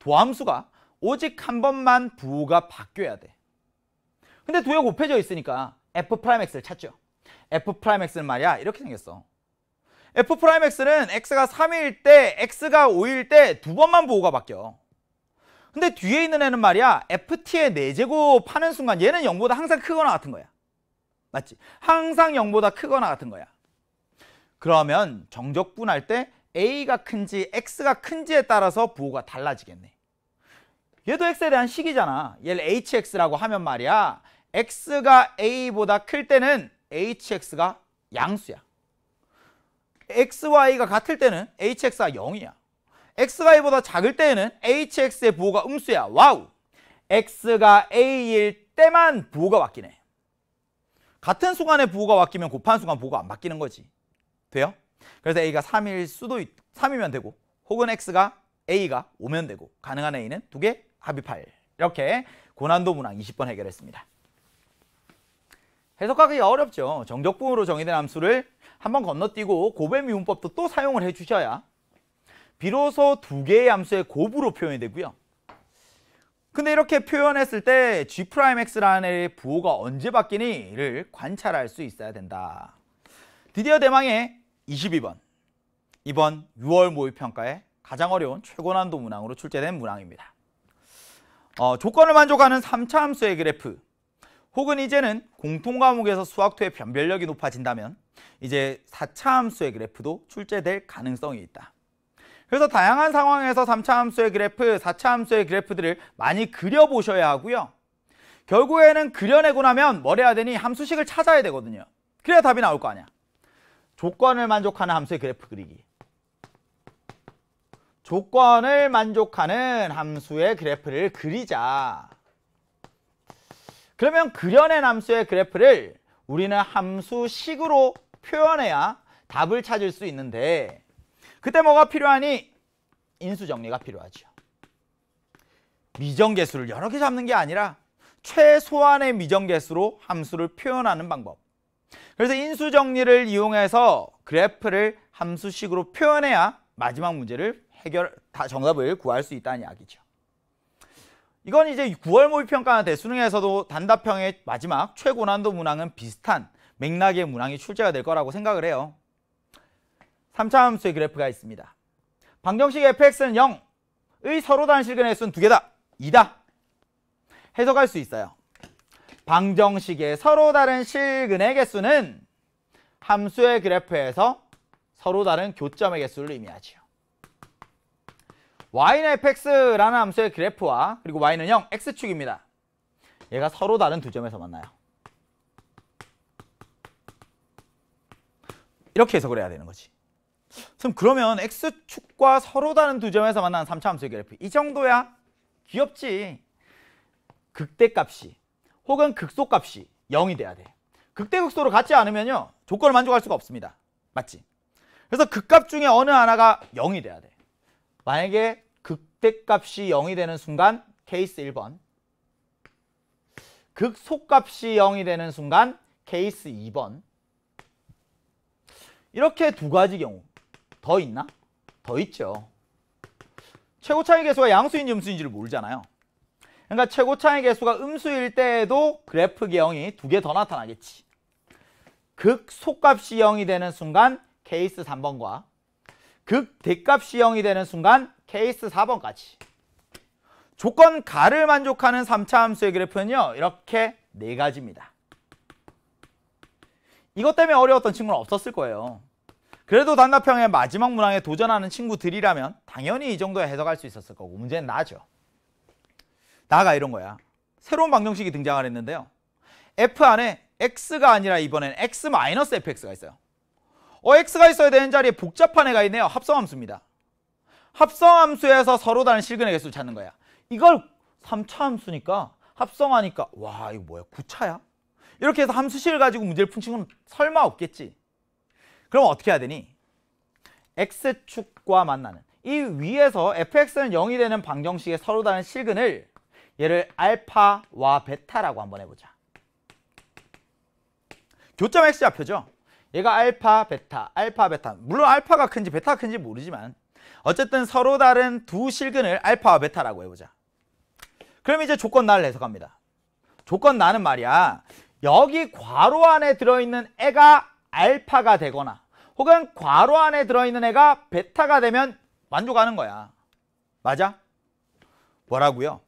보함수가 오직 한 번만 부호가 바뀌어야 돼. 근데 도에 곱해져 있으니까 f'x를 찾죠. f'x는 말이야 이렇게 생겼어. f'x는 x가 3일 때, x가 5일 때 두 번만 부호가 바뀌어. 근데 뒤에 있는 애는 말이야 ft의 4제곱 하는 순간 얘는 0보다 항상 크거나 같은 거야. 맞지? 항상 0보다 크거나 같은 거야. 그러면 정적분할 때 a가 큰지 x가 큰지에 따라서 부호가 달라지겠네. 얘도 x에 대한 식이잖아. 얘를 hx라고 하면 말이야. x가 a보다 클 때는 hx가 양수야. xy가 같을 때는 hx가 0이야. xy보다 작을 때에는 hx의 부호가 음수야. 와우! x가 a일 때만 부호가 바뀌네. 같은 순간에 부호가 바뀌면 곱한 순간 부호가 안 바뀌는 거지. 돼요? 그래서 a가 3일 수도 있, 3이면 되고 혹은 x가 a가 5면 되고 가능한 a는 두개 합의팔 이렇게 고난도 문항 20번 해결했습니다. 해석하기 어렵죠. 정적분으로 정의된 함수를 한번 건너뛰고 곱의 미분법도 또 사용을 해주셔야 비로소 두 개의 함수의 곱으로 표현이 되고요. 근데 이렇게 표현했을 때 G'X라는 부호가 언제 바뀌니를 관찰할 수 있어야 된다. 드디어 대망의 22번. 이번 6월 모의평가에 가장 어려운 최고난도 문항으로 출제된 문항입니다. 어, 조건을 만족하는 3차 함수의 그래프 혹은 이제는 공통 과목에서 수학투의 변별력이 높아진다면 이제 4차 함수의 그래프도 출제될 가능성이 있다. 그래서 다양한 상황에서 3차 함수의 그래프, 4차 함수의 그래프들을 많이 그려보셔야 하고요. 결국에는 그려내고 나면 뭘 해야 되니 함수식을 찾아야 되거든요. 그래야 답이 나올 거 아니야. 조건을 만족하는 함수의 그래프 그리기. 조건을 만족하는 함수의 그래프를 그리자. 그러면 그려낸 함수의 그래프를 우리는 함수식으로 표현해야 답을 찾을 수 있는데 그때 뭐가 필요하니? 인수정리가 필요하죠. 미정계수를 여러 개 잡는 게 아니라 최소한의 미정계수로 함수를 표현하는 방법. 그래서 인수정리를 이용해서 그래프를 함수식으로 표현해야 마지막 문제를 해결 다 정답을 구할 수 있다는 이야기죠. 이건 이제 9월 모의평가나 대수능에서도 단답형의 마지막 최고난도 문항은 비슷한 맥락의 문항이 출제가 될 거라고 생각을 해요. 3차 함수의 그래프가 있습니다. 방정식 fx는 0의 서로 다른 근의 수는 두 개다. 2다. 해석할 수 있어요. 방정식의 서로 다른 실근의 개수는 함수의 그래프에서 서로 다른 교점의 개수를 의미하지요. y는 fx라는 함수의 그래프와 그리고 y는 0, x축입니다. 얘가 서로 다른 두 점에서 만나요. 이렇게 해석을 해야 되는 거지. 그럼 그러면 x축과 서로 다른 두 점에서 만나는 3차 함수의 그래프 이 정도야 귀엽지. 극대값이 혹은 극소값이 0이 돼야 돼. 극대극소로 같지 않으면요. 조건을 만족할 수가 없습니다. 맞지? 그래서 극값 중에 어느 하나가 0이 돼야 돼. 만약에 극대값이 0이 되는 순간 케이스 1번 극소값이 0이 되는 순간 케이스 2번 이렇게 두 가지 경우 더 있나? 더 있죠. 최고차의 개수가 양수인지 음수인지를 모르잖아요. 그러니까 최고차의 개수가 음수일 때에도 그래프 개형이 두 개 더 나타나겠지. 극소값이 0이 되는 순간 케이스 3번과 극대값이 0이 되는 순간 케이스 4번까지 조건 가를 만족하는 3차 함수의 그래프는요. 이렇게 네 가지입니다. 이것 때문에 어려웠던 친구는 없었을 거예요. 그래도 단답형의 마지막 문항에 도전하는 친구들이라면 당연히 이 정도야 해석할 수 있었을 거고 문제는 나죠. 나가 이런 거야. 새로운 방정식이 등장을 했는데요. f 안에 x가 아니라 이번엔 x-fx가 있어요. 어 x가 있어야 되는 자리에 복잡한 애가 있네요. 합성함수입니다. 합성함수에서 서로 다른 실근의 개수를 찾는 거야. 이걸 3차 함수니까 합성하니까 와 이거 뭐야 9차야? 이렇게 해서 함수식을 가지고 문제를 푼 친구는 설마 없겠지. 그럼 어떻게 해야 되니? x축과 만나는 이 위에서 fx는 0이 되는 방정식의 서로 다른 실근을 얘를 알파와 베타라고 한번 해보자. 교점 x좌표죠. 얘가 알파, 베타, 알파, 베타. 물론 알파가 큰지 베타가 큰지 모르지만 어쨌든 서로 다른 두 실근을 알파와 베타라고 해보자. 그럼 이제 조건 나를 해석합니다. 조건 나는 말이야. 여기 괄호 안에 들어있는 애가 알파가 되거나 혹은 괄호 안에 들어있는 애가 베타가 되면 만족하는 거야. 맞아? 뭐라고요?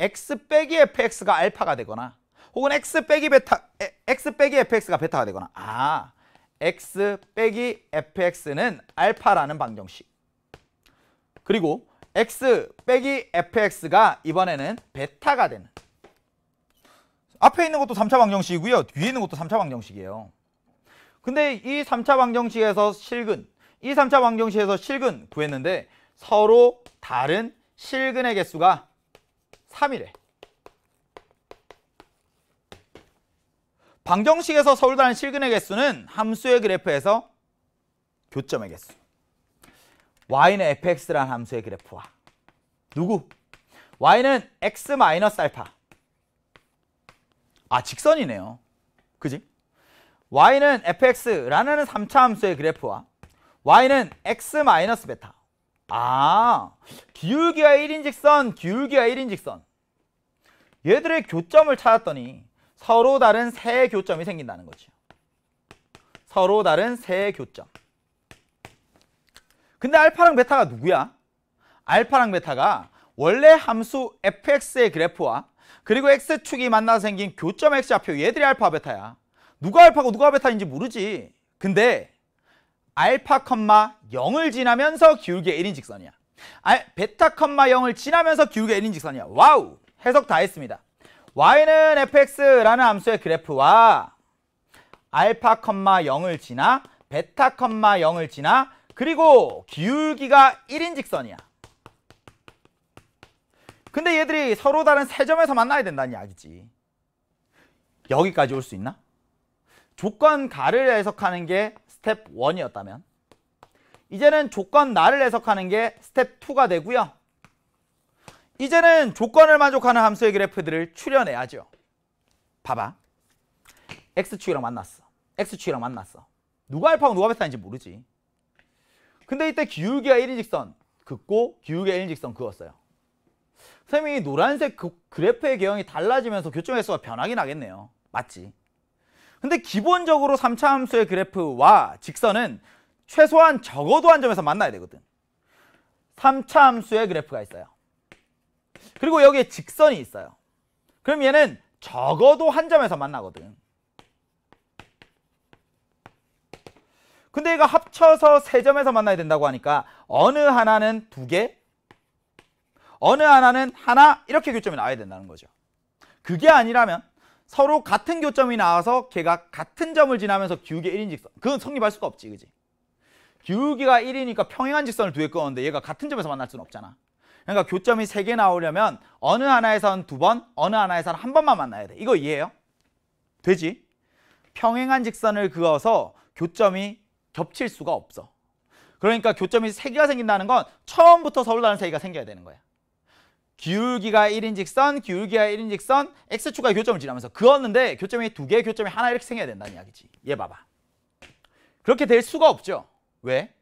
x 빼기 fx가 알파가 되거나 혹은 x 빼기 베타 x 빼기 fx가 베타가 되거나 아 x 빼기 fx는 알파라는 방정식 그리고 x 빼기 fx가 이번에는 베타가 되는 앞에 있는 것도 3차 방정식이고요. 뒤에 있는 것도 3차 방정식이에요. 근데 이 3차 방정식에서 실근, 이 3차 방정식에서 실근 구했는데 서로 다른 실근의 개수가 3이래. 방정식에서 서로 다른 실근의 개수는 함수의 그래프에서 교점의 개수. y는 fx라는 함수의 그래프와 누구? y는 x 마이너스 알파 아 직선이네요 그지? y는 fx라는 3차 함수의 그래프와 y는 x 마이너스 베타 아 기울기와 1인 직선 기울기와 1인 직선 얘들의 교점을 찾았더니 서로 다른 세 교점이 생긴다는 거죠 서로 다른 세 교점 근데 알파랑 베타가 누구야? 알파랑 베타가 원래 함수 fx의 그래프와 그리고 x축이 만나 생긴 교점 x좌표 얘들이 알파 베타야. 누가 알파고 누가 베타인지 모르지. 근데 알파 컴마 0을 지나면서 기울기 1인 직선이야. 알, 아, 베타 컴마 0을 지나면서 기울기 1인 직선이야. 와우! 해석 다 했습니다. y는 fx라는 함수의 그래프와 알파 컴마 0을 지나 베타 컴마 0을 지나 그리고 기울기가 1인 직선이야. 근데 얘들이 서로 다른 세 점에서 만나야 된다는 이야기지. 여기까지 올 수 있나? 조건 가를 해석하는 게 스텝 1이었다면 이제는 조건 나를 해석하는 게 스텝 2가 되고요. 이제는 조건을 만족하는 함수의 그래프들을 추려내야죠. 봐봐. x축이랑 만났어. x축이랑 만났어. 누가 알파고 누가 베타인지 모르지. 근데 이때 기울기가 일인직선 긋고 기울기가 일인직선 그었어요. 선생님이 노란색 그 그래프의 경향이 달라지면서 교점횟수가 변하긴 하겠네요. 맞지? 근데 기본적으로 3차 함수의 그래프와 직선은 최소한 적어도 한 점에서 만나야 되거든. 3차 함수의 그래프가 있어요. 그리고 여기에 직선이 있어요. 그럼 얘는 적어도 한 점에서 만나거든. 근데 얘가 합쳐서 세 점에서 만나야 된다고 하니까 어느 하나는 두 개, 어느 하나는 하나 이렇게 교점이 나와야 된다는 거죠. 그게 아니라면 서로 같은 교점이 나와서 걔가 같은 점을 지나면서 기울기 1인 직선 그건 성립할 수가 없지 그지 기울기가 1이니까 평행한 직선을 두개 끊었는데 얘가 같은 점에서 만날 수는 없잖아 그러니까 교점이 세 개 나오려면 어느 하나에선 두 번, 어느 하나에선한 번만 만나야 돼 이거 이해해요? 되지? 평행한 직선을 그어서 교점이 겹칠 수가 없어. 그러니까 교점이 세개가 생긴다는 건 처음부터 서울라는 세개가 생겨야 되는 거야. 기울기가 1인직선, 기울기가 1인직선, x축과 교점을 지나면서 그었는데 교점이 두 개, 교점이 하나 이렇게 생겨야 된다는 이야기지. 얘 봐봐. 그렇게 될 수가 없죠. 왜?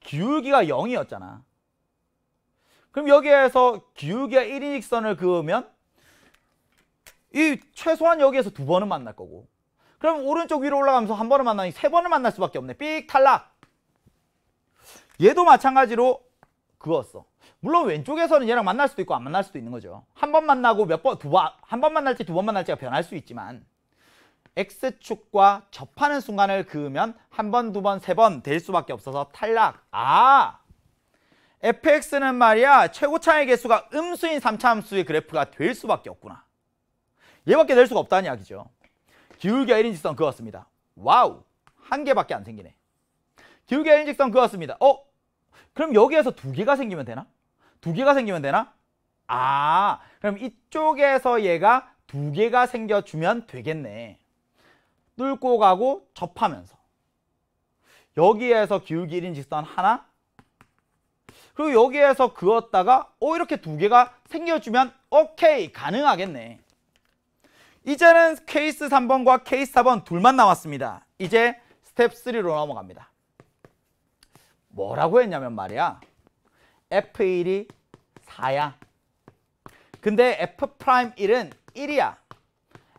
기울기가 0이었잖아. 그럼 여기에서 기울기가 1인직선을 그으면 이 최소한 여기에서 두 번은 만날 거고 그럼 오른쪽 위로 올라가면서 한 번을 만나니 세 번을 만날 수밖에 없네. 삑 탈락. 얘도 마찬가지로 그었어. 물론 왼쪽에서는 얘랑 만날 수도 있고 안 만날 수도 있는 거죠. 한 번 만나고 몇 번, 두 번, 한 번 만날지 두 번 만날지가 변할 수 있지만 X축과 접하는 순간을 그으면 한 번, 두 번, 세 번 될 수밖에 없어서 탈락. 아! fx는 말이야 최고차의 개수가 음수인 3차함수의 그래프가 될 수밖에 없구나. 얘밖에 될 수가 없다는 이야기죠. 기울기 L인 직선 그었습니다. 와우! 한 개밖에 안 생기네. 기울기 L인 직선 그었습니다. 어? 그럼 여기에서 두 개가 생기면 되나? 두 개가 생기면 되나? 아, 그럼 이쪽에서 얘가 두 개가 생겨주면 되겠네. 뚫고 가고 접하면서. 여기에서 기울기 1인 직선 하나, 그리고 여기에서 그었다가 어 이렇게 두 개가 생겨주면 오케이 가능하겠네 이제는 케이스 3번과 케이스 4번 둘만 남았습니다. 이제 스텝 3로 넘어갑니다. 뭐라고 했냐면 말이야. F1이 4야. 근데 F'1은 1이야.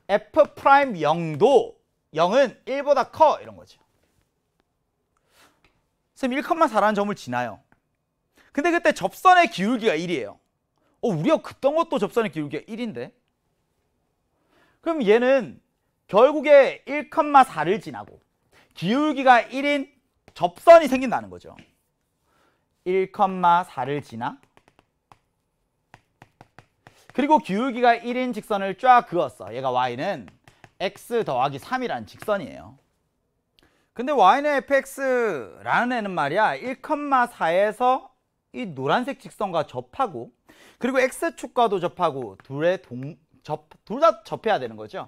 F'0도 0은 1보다 커 이런 거죠. 선생님 1,4라는 점을 지나요. 근데 그때 접선의 기울기가 1이에요. 어, 우리가 긋던 것도 접선의 기울기가 1인데 그럼 얘는 결국에 1,4를 지나고 기울기가 1인 접선이 생긴다는 거죠. 1,4를 지나 그리고 기울기가 1인 직선을 쫙 그었어. 얘가 y는 x 더하기 3이라는 직선이에요. 근데 y는 fx라는 애는 말이야 1,4에서 이 노란색 직선과 접하고 그리고 x축과도 접하고 둘의 동, 접, 둘다 접해야 되는 거죠.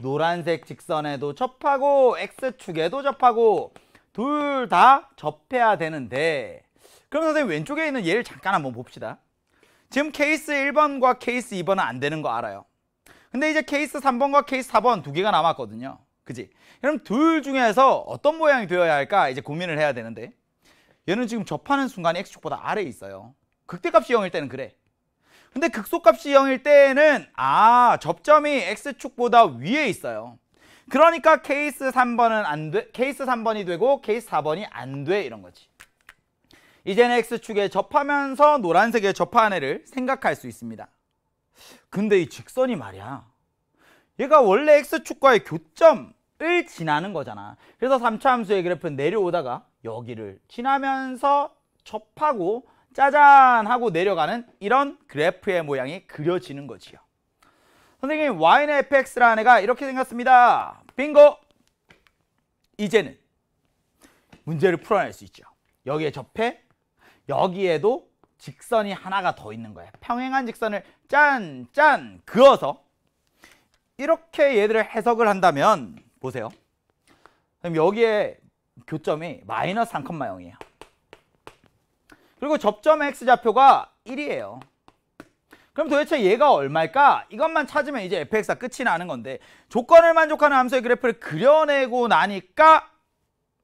노란색 직선에도 접하고 X축에도 접하고 둘 다 접해야 되는데 그럼 선생님 왼쪽에 있는 얘를 잠깐 한번 봅시다. 지금 케이스 1번과 케이스 2번은 안 되는 거 알아요. 근데 이제 케이스 3번과 케이스 4번 두 개가 남았거든요. 그지? 그럼 둘 중에서 어떤 모양이 되어야 할까 이제 고민을 해야 되는데 얘는 지금 접하는 순간 X축보다 아래에 있어요. 극대값이 0일 때는 그래. 근데 극소값이 0일 때에는 아 접점이 x축보다 위에 있어요. 그러니까 케이스 3번은 안 돼, 케이스 3번이 되고 케이스 4번이 안 돼 이런 거지. 이제는 x축에 접하면서 노란색의 접한 애를 생각할 수 있습니다. 근데 이 직선이 말이야. 얘가 원래 x축과의 교점을 지나는 거잖아. 그래서 3차 함수의 그래프는 내려오다가 여기를 지나면서 접하고 짜잔 하고 내려가는 이런 그래프의 모양이 그려지는 거지요. 선생님 y는 fx라는 애가 이렇게 생겼습니다. 빙고! 이제는 문제를 풀어낼 수 있죠. 여기에 접해 여기에도 직선이 하나가 더 있는 거예요. 평행한 직선을 짠짠 그어서 이렇게 얘들을 해석을 한다면 보세요. 그럼 여기에 교점이 마이너스 3,0이에요. 그리고 접점 x좌표가 1이에요. 그럼 도대체 얘가 얼마일까? 이것만 찾으면 이제 fx가 끝이 나는 건데 조건을 만족하는 함수의 그래프를 그려내고 나니까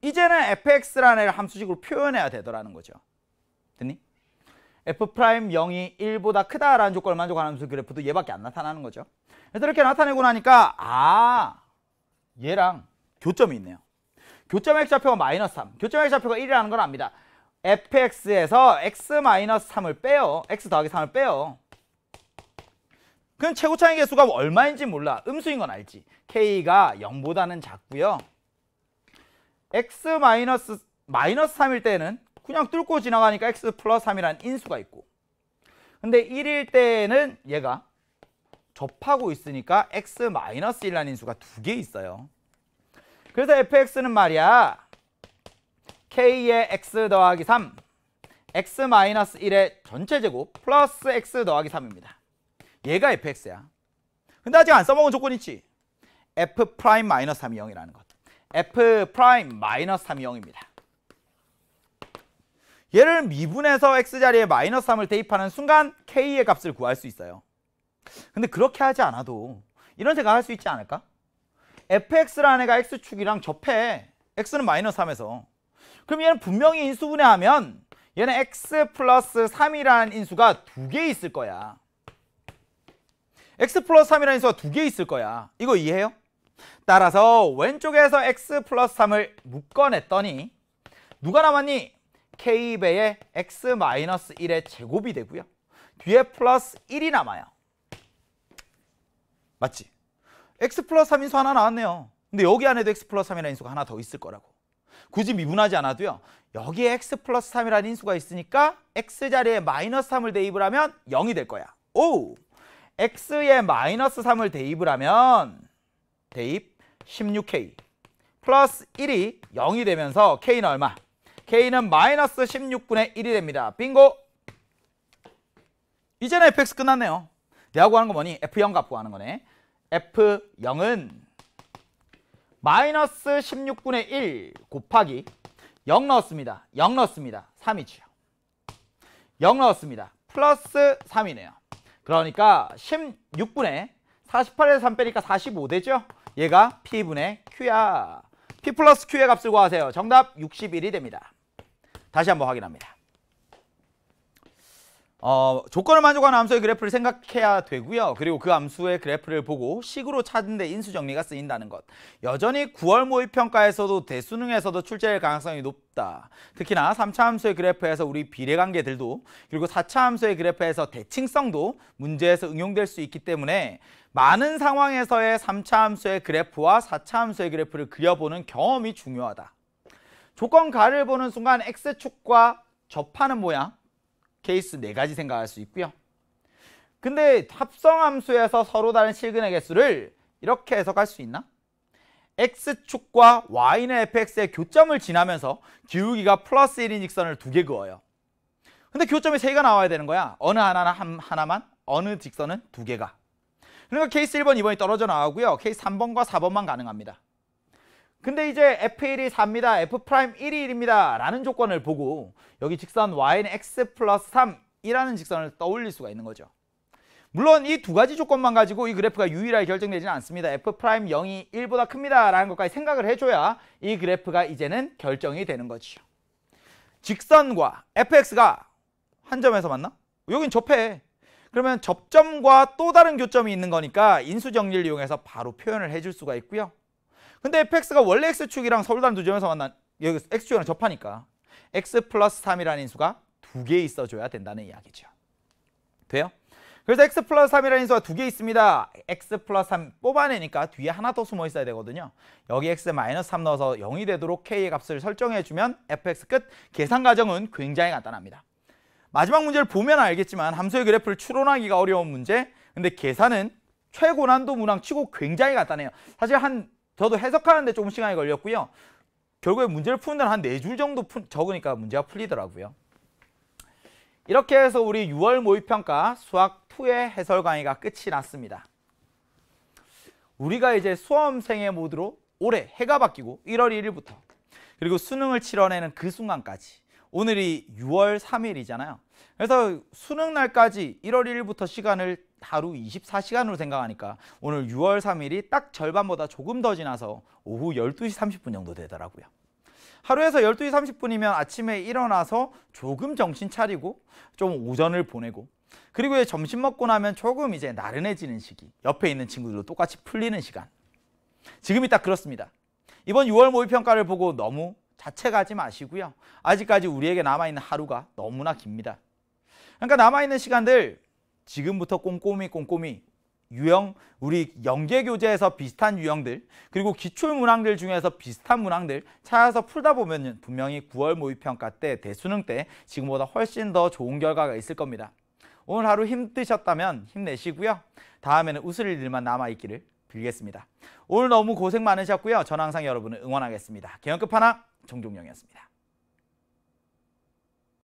이제는 fx라는 애를 함수식으로 표현해야 되더라는 거죠. 됐니? f'0이 1보다 크다라는 조건을 만족하는 함수 그래프도 얘밖에 안 나타나는 거죠. 그래서 이렇게 나타내고 나니까 아 얘랑 교점이 있네요. 교점 x좌표가 마이너스 3, 교점 x좌표가 1이라는 걸 압니다. fx에서 x-3을 빼요. x 더하기 3을 빼요. 그럼 최고차의 개수가 얼마인지 몰라. 음수인 건 알지. k가 0보다는 작고요. x 마이너스 마이너스 3일 때는 그냥 뚫고 지나가니까 x 플러스 3이라는 인수가 있고 근데 1일 때는 얘가 접하고 있으니까 x 마이너스 1라는 인수가 두 개 있어요. 그래서 fx는 말이야 k의 x 더하기 3 x 마이너스 1의 전체 제곱 플러스 x 더하기 3입니다. 얘가 fx야. 근데 아직 안 써먹은 조건이지. f 프라임 마이너스 3이 0이라는 것. f 프라임 마이너스 3이 0입니다. 얘를 미분해서 x자리에 마이너스 3을 대입하는 순간 k의 값을 구할 수 있어요. 근데 그렇게 하지 않아도 이런 생각 할수 있지 않을까? fx라는 애가 x축이랑 접해. x는 마이너스 3에서. 그럼 얘는 분명히 인수분해하면 얘는 x 플러스 3이라는 인수가 두 개 있을 거야. x 플러스 3이라는 인수가 두 개 있을 거야. 이거 이해해요? 따라서 왼쪽에서 x 플러스 3을 묶어냈더니 누가 남았니? k배의 x 마이너스 1의 제곱이 되고요. 뒤에 플러스 1이 남아요. 맞지? x 플러스 3 인수 하나 나왔네요. 근데 여기 안에도 x 플러스 3이라는 인수가 하나 더 있을 거라고. 굳이 미분하지 않아도요. 여기에 x 플러스 3이라는 인수가 있으니까 x 자리에 마이너스 3을 대입을 하면 0이 될 거야. 오! x에 마이너스 3을 대입을 하면 대입 16k 플러스 1이 0이 되면서 k는 얼마? k는 마이너스 16분의 1이 됩니다. 빙고! 이제는 fx 끝났네요. 내하고 하는 거 뭐니? f0 갖고 하는 거네. f0은 마이너스 16분의 1 곱하기 0 넣었습니다. 0 넣었습니다. 3이죠0 넣었습니다. 플러스 3이네요. 그러니까 16분의 48에서 3 빼니까 45 되죠? 얘가 P분의 Q야. P 플러스 Q의 값을 구하세요. 정답 61이 됩니다. 다시 한번 확인합니다. 어, 조건을 만족하는 함수의 그래프를 생각해야 되고요. 그리고 그 함수의 그래프를 보고 식으로 찾은 데 인수정리가 쓰인다는 것. 여전히 9월 모의평가에서도 대수능에서도 출제일 가능성이 높다. 특히나 3차 함수의 그래프에서 우리 비례관계들도 그리고 4차 함수의 그래프에서 대칭성도 문제에서 응용될 수 있기 때문에 많은 상황에서의 3차 함수의 그래프와 4차 함수의 그래프를 그려보는 경험이 중요하다. 조건 가를 보는 순간 X축과 접하는 모양 케이스 네가지 생각할 수 있고요. 근데 합성함수에서 서로 다른 실근의 개수를 이렇게 해석할 수 있나? x축과 y는 fx의 교점을 지나면서 기울기가 플러스 1인 직선을 두 개 그어요. 근데 교점이 세개가 나와야 되는 거야. 어느 하나나 한, 하나만, 어느 직선은 두개가 그러니까 케이스 1번, 2번이 떨어져 나오고요. 케이스 3번과 4번만 가능합니다. 근데 이제 F1이 4입니다. F 프라임 1이 1입니다. 라는 조건을 보고 여기 직선 y는 x 플러스 3이라는 직선을 떠올릴 수가 있는 거죠. 물론 이 두 가지 조건만 가지고 이 그래프가 유일하게 결정되지는 않습니다. F 프라임 0이 1보다 큽니다라는 것까지 생각을 해줘야 이 그래프가 이제는 결정이 되는 거죠. 직선과 fx가 한 점에서 만나? 여긴 접해. 그러면 접점과 또 다른 교점이 있는 거니까 인수정리를 이용해서 바로 표현을 해줄 수가 있고요. 근데 fx가 원래 x축이랑 서울단 두 점에서 만난 여기 x축이랑 접하니까 x 플러스 3이라는 인수가 두 개 있어줘야 된다는 이야기죠. 돼요? 그래서 x 플러스 3이라는 인수가 두 개 있습니다. x 플러스 3 뽑아내니까 뒤에 하나 더 숨어 있어야 되거든요. 여기 x 마이너스 3 넣어서 0이 되도록 k의 값을 설정해주면 fx 끝. 계산 과정은 굉장히 간단합니다. 마지막 문제를 보면 알겠지만 함수의 그래프를 추론하기가 어려운 문제 근데 계산은 최고난도 문항 치고 굉장히 간단해요 사실 한 저도 해석하는데 조금 시간이 걸렸고요. 결국에 문제를 푸는 데는 한네줄 정도 푼, 적으니까 문제가 풀리더라고요. 이렇게 해서 우리 6월 모의평가 수학2의 해설 강의가 끝이 났습니다. 우리가 이제 수험생의 모드로 올해 해가 바뀌고 1월 1일부터 그리고 수능을 치러내는 그 순간까지 오늘이 6월 3일이잖아요. 그래서 수능 날까지 1월 1일부터 시간을 하루 24시간으로 생각하니까 오늘 6월 3일이 딱 절반보다 조금 더 지나서 오후 12시 30분 정도 되더라고요. 하루에서 12시 30분이면 아침에 일어나서 조금 정신 차리고 좀 오전을 보내고 그리고 점심 먹고 나면 조금 이제 나른해지는 시기 옆에 있는 친구들도 똑같이 풀리는 시간 지금이 딱 그렇습니다. 이번 6월 모의평가를 보고 너무 자책하지 마시고요. 아직까지 우리에게 남아있는 하루가 너무나 깁니다. 그러니까 남아있는 시간들 지금부터 꼼꼼히 꼼꼼히 유형 우리 연계 교재에서 비슷한 유형들 그리고 기출 문항들 중에서 비슷한 문항들 찾아서 풀다 보면 분명히 9월 모의평가 때 대수능 때 지금보다 훨씬 더 좋은 결과가 있을 겁니다. 오늘 하루 힘드셨다면 힘내시고요. 다음에는 웃을 일만 남아있기를 빌겠습니다. 오늘 너무 고생 많으셨고요. 전 항상 여러분을 응원하겠습니다. 개연급 하나 정종영이었습니다.